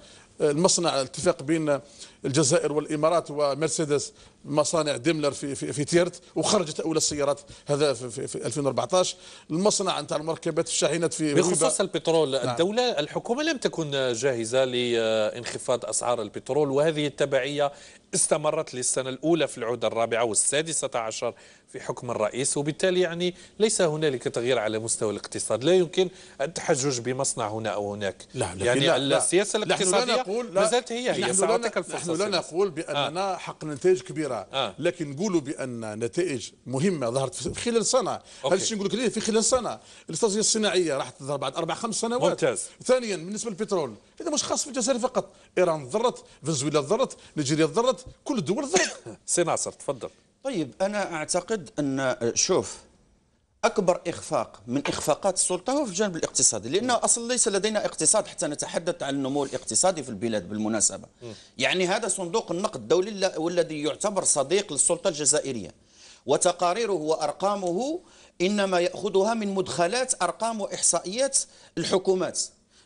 المصنع الاتفاق بين الجزائر والامارات ومرسيدس مصانع ديملر في في, في تيرت وخرجت اولى السيارات هذا في, في, في 2014 المصنع نتاع المركبات الشاحنات في بخصوص البترول نعم. الدوله الحكومه لم تكن جاهزه لانخفاض اسعار البترول وهذه التبعيه استمرت للسنه الاولى في العوده الرابعه والسادسه عشر في حكم الرئيس وبالتالي يعني ليس هنالك تغيير على مستوى الاقتصاد لا يمكن التحجج بمصنع هنا او هناك لا يعني لا السياسه الاقتصاديه ما زالت هي هي نحن لا نقول باننا آه. حق نتائج كبيره آه. لكن نقولوا بان نتائج مهمه ظهرت في خلال سنه هذا الشيء نقول لك ليه في خلال سنه الاستراتيجيه الصناعيه راح تظهر بعد اربع خمس سنوات ممتاز ثانيا بالنسبه للبترول هذا مش خاص في الجزائر فقط ايران ضرت فنزويلا ضرت نيجيريا ضرت كل الدول ضرت [LAUGHS] سي ناصر تفضل طيب انا اعتقد ان شوف اكبر اخفاق من اخفاقات السلطه هو في الجانب الاقتصادي لانه اصلا ليس لدينا اقتصاد حتى نتحدث عن النمو الاقتصادي في البلاد بالمناسبه يعني هذا صندوق النقد الدولي والذي يعتبر صديق للسلطه الجزائريه وتقاريره وارقامه انما ياخذها من مدخلات ارقام واحصائيات الحكومات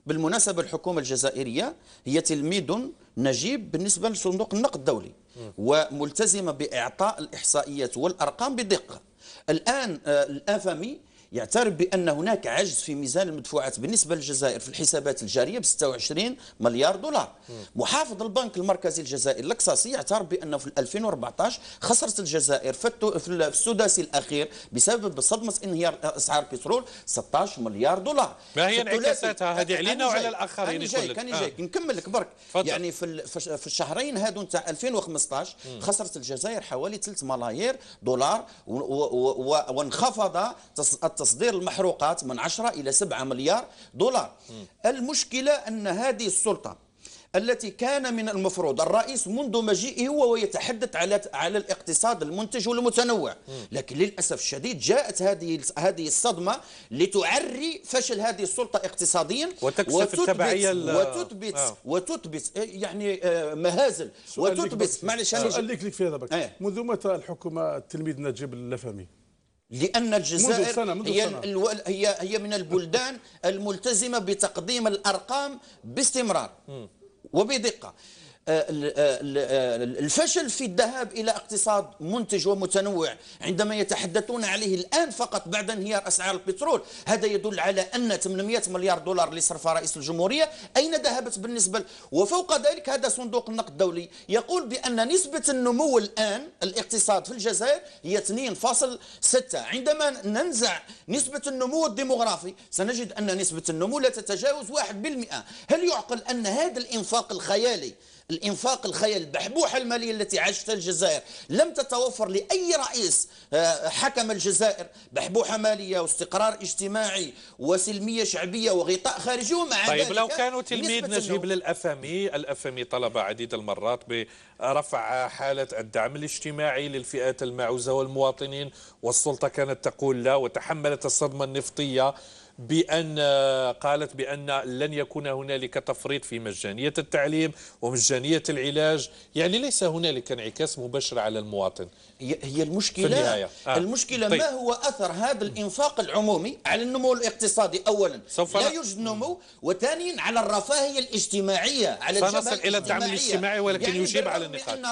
بالمناسبه الحكومه الجزائريه هي تلميذ نجيب بالنسبه لصندوق النقد الدولي وملتزمه باعطاء الاحصائيات والارقام بدقه الآن آه، الأفمي يعترف بأن هناك عجز في ميزان المدفوعات بالنسبة للجزائر في الحسابات الجارية ب 26 مليار دولار محافظ البنك المركزي الجزائري الاقصاصي يعترف بأنه في 2014 خسرت الجزائر في السداسي الأخير بسبب صدمة انهيار أسعار البترول 16 مليار دولار ما هي انعكاساتها هذه علينا وعلى الآخرين أنا جاي كان جايك آه. نكمل لك برك يعني في في الشهرين هذو نتاع 2015 خسرت الجزائر حوالي 3 ملايير دولار وانخفض تصدير المحروقات من 10 إلى 7 مليار دولار المشكلة أن هذه السلطة التي كان من المفروض الرئيس منذ مجيئه هو ويتحدث على على الاقتصاد المنتج والمتنوع لكن للاسف الشديد جاءت هذه هذه الصدمه لتعري فشل هذه السلطه اقتصاديا وتكشف وتثبت آه. وتثبت آه، يعني آه، مهازل وتثبت معلش انا لك في هذا بك إيه. منذ متى الحكومه التلميذ نجيب اللفامي لأن الجزائر منذ سنة منذ هي, سنة. هي هي من البلدان الملتزمة بتقديم الأرقام باستمرار وبدقة الفشل في الذهاب إلى اقتصاد منتج ومتنوع عندما يتحدثون عليه الآن فقط بعد انهيار أسعار البترول هذا يدل على أن 800 مليار دولار اللي صرفها رئيس الجمهورية أين ذهبت بالنسبة وفوق ذلك هذا صندوق النقد الدولي يقول بأن نسبة النمو الآن الاقتصاد في الجزائر هي 2.6 عندما ننزع نسبة النمو الديموغرافي سنجد أن نسبة النمو لا تتجاوز 1% هل يعقل أن هذا الإنفاق الخيالي الإنفاق الخيال البحبوحة المالية التي عاشتها الجزائر لم تتوفر لأي رئيس آه، حكم الجزائر بحبوحة مالية واستقرار اجتماعي وسلمية شعبية وغطاء خارجي ومع طيب ذلك لو كانوا تلميذ نجيب للأفامي الأفامي طلب عديد المرات برفع حالة الدعم الاجتماعي للفئات المعوزة والمواطنين والسلطة كانت تقول لا وتحملت الصدمة النفطية بأن قالت بأن لن يكون هنالك تفريط في مجانية التعليم ومجانية العلاج يعني ليس هنالك انعكاس مباشر على المواطن هي المشكلة في النهاية. آه. المشكلة طيب. ما هو أثر هذا الإنفاق العمومي على النمو الاقتصادي أولا سوف لا يوجد نمو وثانيا على الرفاهية الاجتماعية على سنصل إلى الدعم الاجتماعي ولكن يعني يجيب على النقاط ان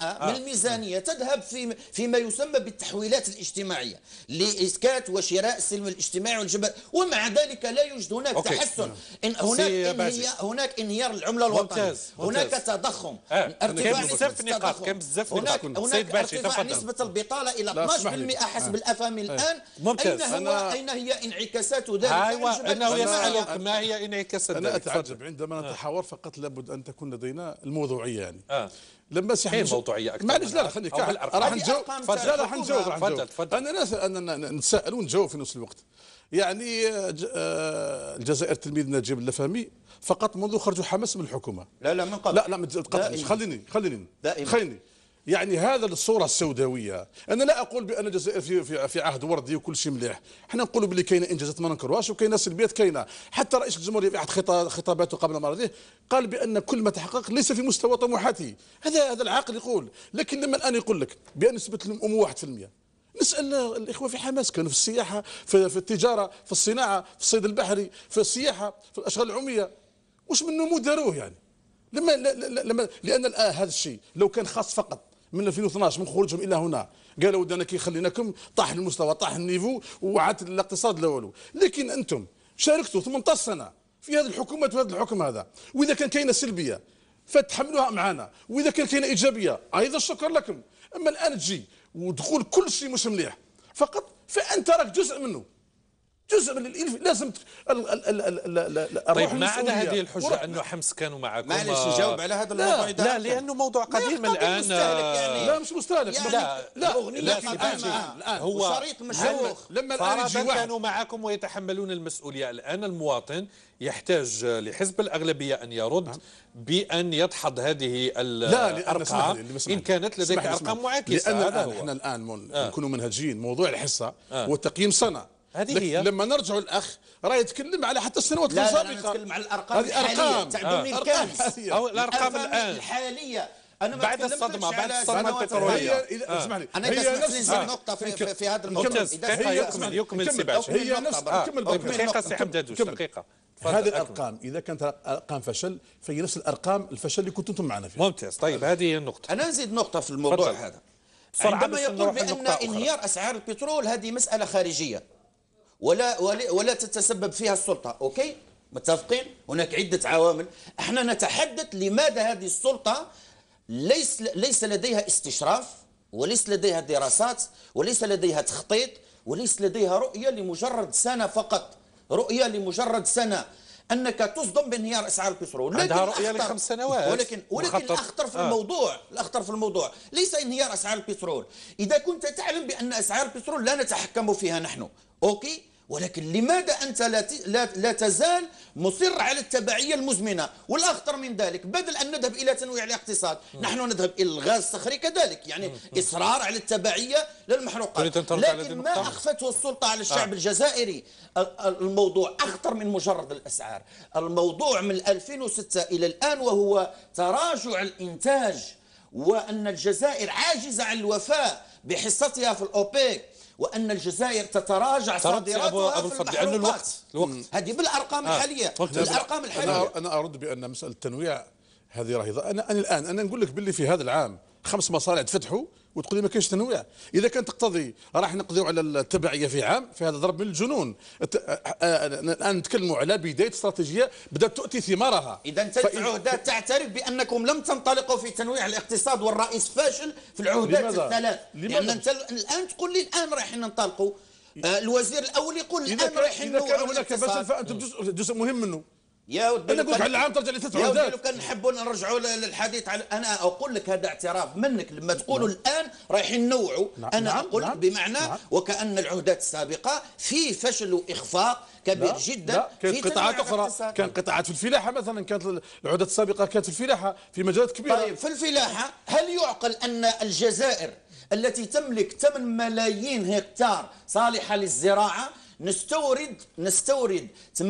40% آه. من الميزانية تذهب في فيما يسمى بالتحويلات الاجتماعية لإسكات وشراء السلم الاجتماعي والجبل ومع ذلك لا يوجد هناك أوكي. تحسن إن هناك انهيار هناك انهيار العمله الوطنيه ممتاز. هناك تضخم آه. ارتفاع بزاف نقاط بزاف هناك هناك ارتفاع نسبه البطاله الى 12% حسب آه. الافهام الان آه. ممتاز. اين هو اين هي انعكاسات ذلك ايوه انه يسالك ما هي انعكاسات ذلك انا اتعجب عندما نتحاور فقط لابد ان تكون لدينا الموضوعيه يعني آه. لما صحيح كاين موضوعيه اكثر معليش لا خليك راح نجاوب لا راح نجاوب راح نجاوب انا ناس اننا نتساءل ونجاوب في نفس الوقت يعني آه، آه، الجزائر تلميذ نجيب اللفامي فقط منذ خرجوا حماس من الحكومه لا لا من قبل لا لا ما تقطعش خليني خليني خليني يعني هذا الصورة السوداوية أنا لا أقول بأن الجزائر في, في, في عهد وردي وكل شيء مليح حنا نقولوا بلي كاينة إنجازات ما ننكرهاش وكاينة سلبيات كاينة حتى رئيس الجمهورية في أحد خطاباته قبل مرضه قال بأن كل ما تحقق ليس في مستوى طموحاتي هذا هذا العاقل يقول لكن لما الآن يقول لك بأن نسبة الأمو 1% نسال الاخوه في حماس كانوا في السياحه في, في التجاره في الصناعه في الصيد البحري في السياحه في الاشغال العموميه واش من نمو داروه يعني لما لما لان الان هذا الشيء لو كان خاص فقط من 2012 من خروجهم الى هنا قالوا ودنا كي خليناكم طاح المستوى طاح النيفو وعاد الاقتصاد لا والو لكن انتم شاركتوا 18 سنه في هذه الحكومات وهذا الحكم هذا واذا كان كاينه سلبيه فتحملوها معنا واذا كان كاينه ايجابيه ايضا شكر لكم اما الان تجي ودخول كل شيء مش مليح فقط فانت راك جزء منه جزء من الالف لازم طيب ما عدا هذه الحجه انه حمص كانوا معكم معلش جاوب على هذا الموضوع لا, لا لانه موضوع قديم الان مستهلك يعني لا مش مستهلك يعني لا لا الاغنيه لا في الان الان هو شريط مشوخ لما الان يجي واحد كانوا معكم ويتحملون المسؤوليه الان المواطن يحتاج لحزب الاغلبيه ان يرد نعم. بان يضحض هذه الارقام ان كانت لديك ارقام معاكسه لان الان احنا الان آه. نكون منهجين موضوع الحصه آه. والتقييم سنه هذه هي لما نرجع الاخ راه يتكلم على حتى السنوات لا السابقه لا نتكلم على الارقام هذه ارقام تاع دومين آه، او الارقام الان الحاليه انا ما بعد الصدمه بعد الصدمه البتروليه آه. اسمح لي انا هي نفس نقطه في, في, في هذا الموضوع يكمل يكمل سي باشا هي نفس دقيقه سي حمد دقيقه هذه الارقام اذا كانت ارقام فشل فهي نفس الارقام الفشل اللي كنتم انتم معنا فيها ممتاز طيب هذه هي النقطه انا نزيد نقطه في الموضوع هذا عندما يقول بان انهيار اسعار البترول هذه مساله خارجيه ولا ولا, ولا تتسبب فيها السلطه اوكي متفقين هناك عده عوامل احنا نتحدث لماذا هذه السلطه ليس ليس لديها استشراف وليس لديها دراسات وليس لديها تخطيط وليس لديها رؤيه لمجرد سنه فقط رؤيه لمجرد سنه انك تصدم بانهيار اسعار البترول عندها رؤيه لخمس سنوات ولكن ولكن مخطط. الاخطر في آه. الموضوع الاخطر في الموضوع ليس انهيار اسعار البترول اذا كنت تعلم بان اسعار البترول لا نتحكم فيها نحن اوكي ولكن لماذا أنت لا لا تزال مصر على التبعية المزمنة والأخطر من ذلك بدل أن نذهب إلى تنويع الاقتصاد نحن نذهب إلى الغاز الصخري كذلك يعني إصرار على التبعية للمحروقات لكن ما أخفته السلطة على الشعب آه. الجزائري الموضوع أخطر من مجرد الأسعار الموضوع من 2006 إلى الآن وهو تراجع الإنتاج وأن الجزائر عاجزة عن الوفاء بحصتها في الأوبيك وان الجزائر تتراجع صادراتها أبو, أبو في المحروقات لأن الوقت الوقت هذه بالارقام آه. الحاليه بالارقام الحاليه أنا, انا ارد بان مساله التنويع هذه راهي انا, أنا الان انا نقول لك باللي في هذا العام خمس مصانع تفتحوا وتقولي ما كاينش تنويع اذا كان تقتضي راح نقضيو على التبعيه في عام في هذا ضرب من الجنون الان نتكلموا على بدايه استراتيجيه بدات تؤتي ثمارها اذا انت العهدات تعترف بانكم لم تنطلقوا في تنويع الاقتصاد والرئيس فاشل في العهدات لماذا؟ الثلاث لماذا؟ لان انت الان تقول لي الان رايحين ننطلقوا آه، الوزير الاول يقول الان رايحين إذا كان هناك فشل فانتم جزء مهم منه يا انا قلت على العام ترجع للتسعودات يا ودي لو كان نحبوا نرجعوا للحديث على انا اقول لك هذا اعتراف منك لما تقولوا نعم. الان رايحين نوعوا نعم، انا نعم. اقول نعم. بمعنى نعم. وكان العهدات السابقه في فشل واخفاق كبير لا جدا لا كانت في قطاعات اخرى كان قطاعات في الفلاحه مثلا كانت العهدات السابقه كانت في الفلاحه في مجالات كبيره طيب في الفلاحه هل يعقل ان الجزائر التي تملك 8 ملايين هكتار صالحه للزراعه نستورد نستورد 80%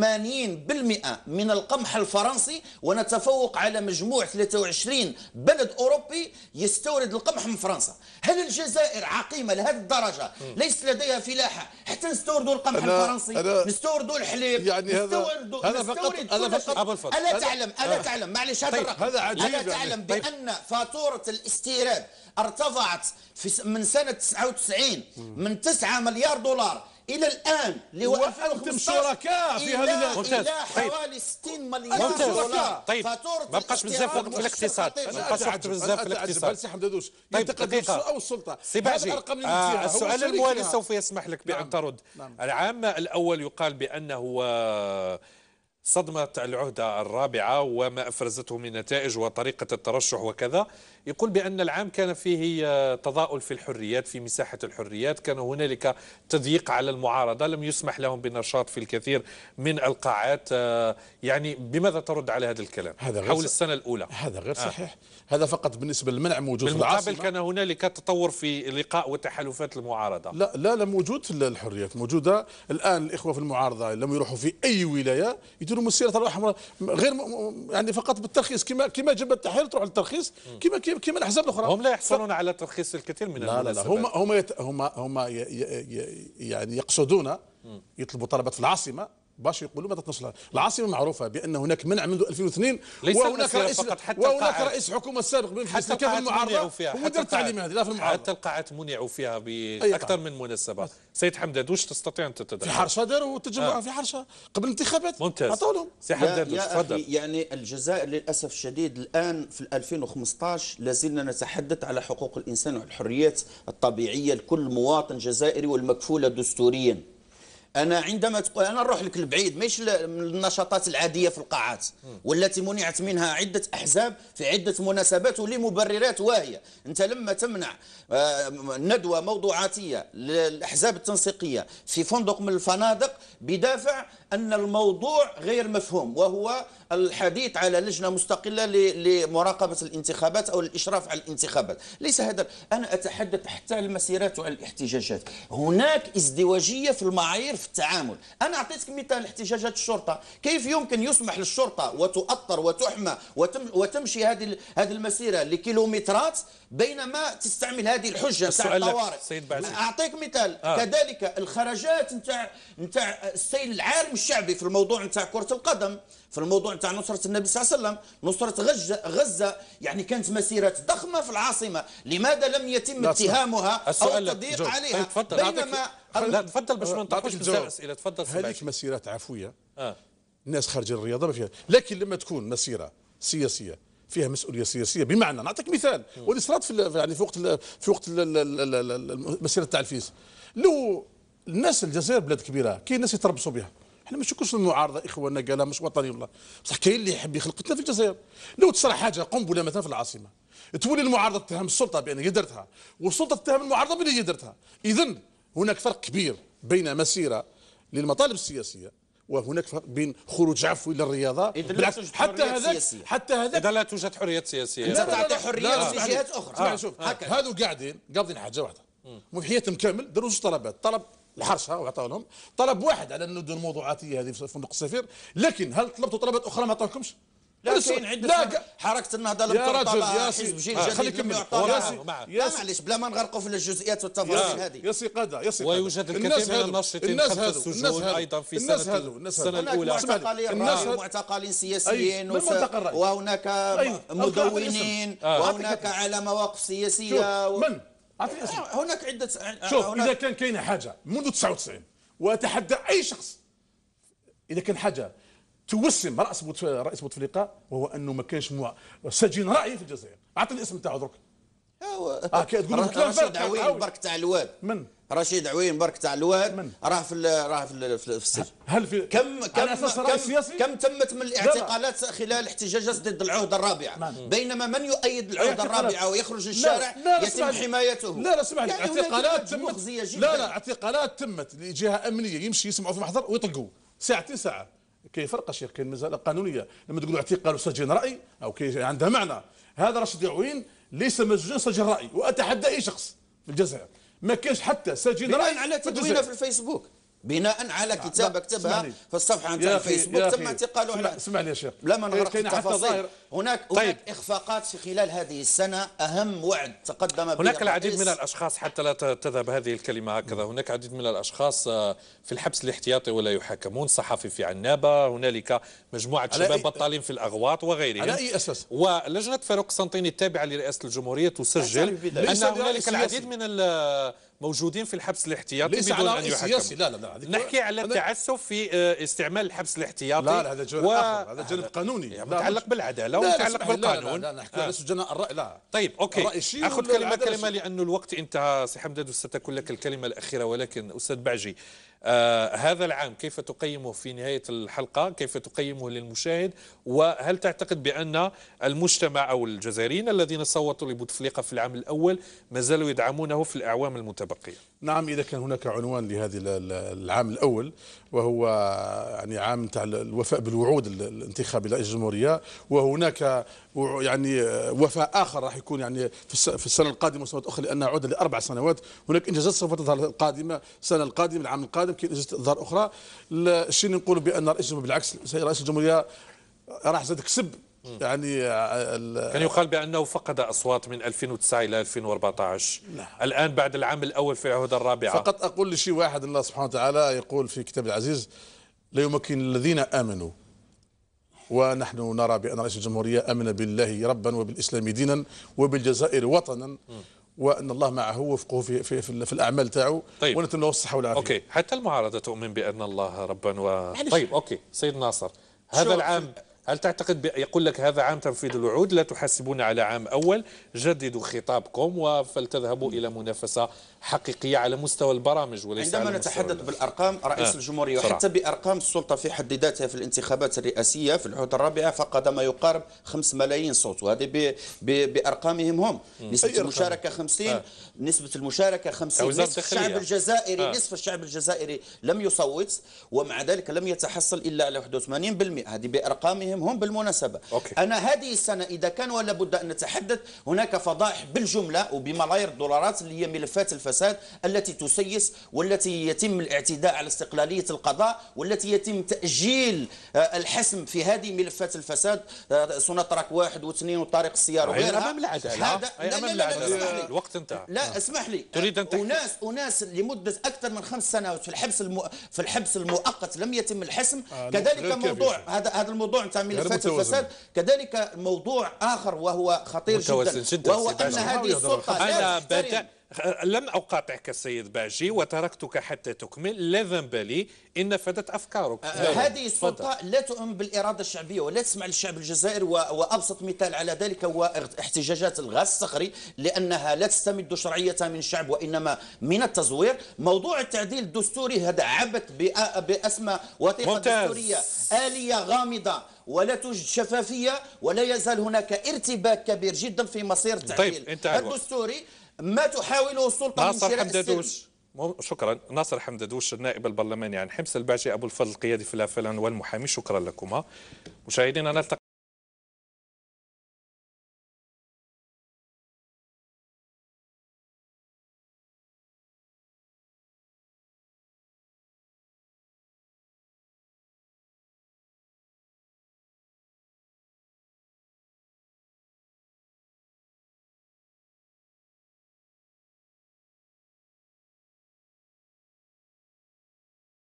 من القمح الفرنسي ونتفوق على مجموع 23 بلد اوروبي يستورد القمح من فرنسا هل الجزائر عقيمه لهذه الدرجه ليس لديها فلاحه حتى نستوردوا القمح أنا الفرنسي أنا نستوردوا الحليب يعني نستوردوا هذا نستورد هذا فقط هذا فقط الا تعلم الا آه. تعلم معلش طيب، هذا الرقم هذا عجيب الا يعني. تعلم طيب. بان فاتوره الاستيراد ارتفعت في من سنه 99 من 9 مليار دولار الى الان لواء طيب. انتم شركاء في هذا الى حوالي 60 مليار دولار طيب ما بقاش بزاف في الاقتصاد ما بقاش بزاف في الاقتصاد طيب، سي حمد هدوش ينتقد او السلطه سي باجي السؤال الموالي سوف يسمح لك بان نعم. ترد نعم. العام الاول يقال بانه صدمه العهده الرابعه وما افرزته من نتائج وطريقه الترشح وكذا يقول بأن العام كان فيه آه، تضاؤل في الحريات في مساحة الحريات كان هنالك تضييق على المعارضة لم يسمح لهم بنشاط في الكثير من القاعات آه، يعني بماذا ترد على هذا الكلام هذا غير حول السنة الأولى هذا غير آه. صحيح آه. هذا فقط بالنسبة للمنع موجود في العاصمة كان هنالك تطور في لقاء وتحالفات المعارضة لا لا لا موجود الحريات موجودة الآن الإخوة في المعارضة لم يروحوا في أي ولاية يديروا مسيرة الأحمر غير يعني فقط بالترخيص كما كما جاب التحرير تروح للترخيص كما كما كيما الاحزاب الاخرى هم لا يحصلون ف... على ترخيص الكثير من لا لا, لا هم هم يت... هم هم يعني يقصدون يطلبوا طلبات في العاصمه باش يقولوا ما تطنش العاصمه معروفه بان هناك منع منذ 2002 ليس وهناك رئيس فقط حتى وهناك رئيس حكومه سابق بن حتى كان المعارضه هو دار التعليم هذه لا في المعارضه حتى القاعات منعوا فيها باكثر من مناسبه سيد حمداد واش تستطيع ان تتدخل في حرشه داروا تجمع آه. في حرشه قبل الانتخابات ممتاز عطوا لهم سي حمداد تفضل يعني الجزائر للاسف الشديد الان في 2015 لازلنا نتحدث على حقوق الانسان والحريات الطبيعيه لكل مواطن جزائري والمكفوله دستوريا انا عندما تقول انا نروح لك البعيد ماشي النشاطات العاديه في القاعات والتي منعت منها عده احزاب في عده مناسبات ولمبررات واهيه انت لما تمنع آه، ندوه موضوعاتيه للاحزاب التنسيقيه في فندق من الفنادق بدافع أن الموضوع غير مفهوم وهو الحديث على لجنة مستقلة لمراقبة الانتخابات أو الإشراف على الانتخابات ليس هذا أنا أتحدث حتى المسيرات وعن الاحتجاجات هناك ازدواجية في المعايير في التعامل أنا أعطيتك مثال احتجاجات الشرطة كيف يمكن يسمح للشرطة وتؤطر وتحمى وتمشي هذه هذه المسيرة لكيلومترات بينما تستعمل هذه الحجه تاع الطوارئ اعطيك مثال آه. كذلك الخرجات نتاع نتاع السيل العارم الشعبي في الموضوع نتاع كره القدم في الموضوع نتاع نصره النبي صلى الله عليه وسلم نصره غزه غزه يعني كانت مسيرات ضخمه في العاصمه لماذا لم يتم اتهامها او التضييق عليها طيب تفضل بينما لا تفضل باش ما نطرحوش اسئله تفضل هذيك مسيرات عفويه آه. الناس خارج الرياضه ما فيها لكن لما تكون مسيره سياسيه فيها مسؤوليه سياسيه بمعنى نعطيك مثال واللي صرات في يعني في وقت في وقت المسيره تاع الفيس لو الناس الجزائر بلاد كبيره كاين ناس يتربصوا بها احنا ما كلش المعارضه اخواننا قالها مش وطني والله بصح كاين اللي يحب يخلقتنا في الجزائر لو تصرى حاجه قنبله مثلا في العاصمه تولي المعارضه تتهم السلطه بان هي درتها والسلطه تتهم المعارضه بان هي درتها اذا هناك فرق كبير بين مسيره للمطالب السياسيه وهناك فرق بين خروج عفوي للرياضه بالعكس حتى هذا حتى هذا اذا لا توجد حريه سياسيه لا تعطي حريه في جهات آه. اخرى اسمع شوف هذو آه. قاعدين قابضين حاجه واحده محياتهم كامل داروا زوج طلبات طلب الحرشه وعطاو لهم طلب واحد على انه الموضوعاتيه هذه في فندق السفير لكن هل طلبتوا طلبات اخرى ما عطاوكمش؟ لكن عندك لا حركه النهضه المترقبه حزب جيل آه، جديد خليك لا معليش بلا ما نغرقوا في الجزئيات والتفاصيل هذه يا سي قاده يا سي ويوجد الكثير من الناشطين الناس هذو الناس ايضا في الناس سنه السنه الاولى الناس معتقلين سياسيين وهناك مدونين وهناك على مواقف سياسيه من آه، هناك عده آه، شوف اذا كان كاينه حاجه منذ 99 واتحدى اي شخص اذا كان حاجه توسم راس رئيس بوتفليقه وهو انه ما كانش سجين راي في الجزائر عطى الاسم تاعو درك اه تقول رشيد عوين برك تاع الواد من رشيد عوين برك تاع الواد راه في راه في, السجن هل في كم كم كم, كم تمت من الاعتقالات خلال احتجاجات ضد العهده الرابعه بينما من يؤيد العهده الرابعه ويخرج الشارع يتم حمايته لا لا اسمح لي اعتقالات تمت مخزيه جدا لا لا اعتقالات تمت لجهه امنيه يمشي يسمعوا في محضر ويطلقوا ساعتين ساعه كاين فرق شيخ كاين مساله قانونيه لما تقولوا اعتقال وسجن راي او كي عندها معنى هذا رشيد عوين ليس مسجون سجن راي واتحدى اي شخص في الجزائر ما كاينش حتى سجن راي على تدوينه في الفيسبوك بناء على كتابه كتبها في الصفحه نتاع الفيسبوك تم اعتقاله على اسمعني يا شيخ لما نغرق إيه، التفاصيل هناك طيب. هناك اخفاقات في خلال هذه السنه اهم وعد تقدم به هناك العديد من الاشخاص حتى لا تذهب هذه الكلمه هكذا هناك العديد من الاشخاص آه، في الحبس الاحتياطي ولا يحاكمون صحفي في عنابه هنالك مجموعه شباب بطالين في الاغواط وغيرهم على اي اساس ولجنه فاروق قسنطيني التابعه لرئاسه الجمهوريه تسجل ان هنالك العديد من موجودين في الحبس الاحتياطي ليس بدون على ان سياسي لا لا لا نحكي على التعسف في آه، استعمال الحبس الاحتياطي لا لا هذا جانب و... هذا جانب قانوني يعني متعلق بالعداله ومتعلق بالقانون لا لا, لا, لا نحكي على آه. سجناء الراي لا طيب اوكي اخذ كلمه كلمه لانه الوقت انتهى سي حمداد وستكون لك الكلمه الاخيره ولكن استاذ بعجي آه، هذا العام كيف تقيمه في نهاية الحلقة كيف تقيمه للمشاهد وهل تعتقد بأن المجتمع أو الجزائريين الذين صوتوا لبوتفليقة في العام الأول ما زالوا يدعمونه في الأعوام المتبقية نعم إذا كان هناك عنوان لهذا العام الأول وهو يعني عام تاع الوفاء بالوعود الانتخابي لرئيس الجمهوريه وهناك يعني آه، وفاء اخر راح يكون يعني في السنه القادمه وسنوات اخرى لانها عوده لاربع سنوات هناك انجازات سوف تظهر القادمه السنه القادمه العام القادم كاين انجازات تظهر اخرى الشيء اللي نقول بان رئيس بالعكس رئيس الجمهوريه راح زاد كسب يعني آه، كان يقال بأنه فقد أصوات من 2009 إلى 2014 نعم. الآن بعد العام الأول في العهدة الرابعة فقط أقول لشيء واحد الله سبحانه وتعالى يقول في كتاب العزيز لا يمكن الذين آمنوا ونحن نرى بأن رئيس الجمهورية أمن بالله ربا وبالإسلام دينا وبالجزائر وطنا م. وان الله معه وفقه في في في, في الاعمال تاعو طيب. ونتمنى له الصحه والعافيه اوكي حتى المعارضه تؤمن بان الله ربا و... يعني طيب اوكي سيد ناصر هذا العام هل تعتقد يقول لك هذا عام تنفيذ الوعود لا تحاسبون على عام أول جددوا خطابكم وفلتذهبوا إلى منافسة حقيقية على مستوى البرامج وليس عندما على نتحدث بالأرقام رئيس آه. الجمهورية حتى بأرقام السلطة في حد ذاتها في الانتخابات الرئاسية في العهود الرابعة فقد ما يقارب 5 ملايين صوت وهذه ب... ب... بأرقامهم هم م. نسبة المشاركة 50 آه. نسبة المشاركة 50 نصف الشعب الجزائري آه. نصف الشعب الجزائري لم يصوت ومع ذلك لم يتحصل إلا على 81% هذه بأرقامهم هم بالمناسبة أوكي. أنا هذه السنة إذا كان ولا بد أن نتحدث هناك فضائح بالجملة وبملايير الدولارات اللي هي ملفات الفساد الفساد التي تسيس والتي يتم الاعتداء على استقلالية القضاء والتي يتم تأجيل آه، الحسم في هذه ملفات الفساد آه، سنطرك واحد واثنين وطريق السيارة وغيرها أمام العدالة هذا أمام العدالة الوقت انتهى لا نعم. اسمح لي تريد أن أناس أناس لمدة أكثر من خمس سنوات في الحبس المو... في الحبس المؤقت لم يتم الحسم آه، نعم. كذلك موضوع هذا هذا الموضوع نتاع ملفات الفساد كذلك موضوع آخر وهو خطير جدا, جدا وهو أن هذه السلطة أنا بدأت لم أقاطعك السيد باجي وتركتك حتى تكمل لا ذنب لي إن نفذت أفكارك آه، هذه السلطة لا تؤمن بالإرادة الشعبية ولا تسمع للشعب الجزائري وأبسط مثال على ذلك هو احتجاجات الغاز الصخري لأنها لا تستمد شرعيتها من الشعب وإنما من التزوير موضوع التعديل الدستوري هذا عبث بأسمى وثيقة دستورية آلية غامضة ولا توجد شفافية ولا يزال هناك ارتباك كبير جدا في مصير طيب، التعديل طيب الدستوري ما تحاوله السلطة من شراء السلم شكرا ناصر حمددوش النائب البرلماني يعني عن حمص البعجي أبو الفضل القيادي في الأفلان والمحامي شكرا لكما مشاهدينا نلتقي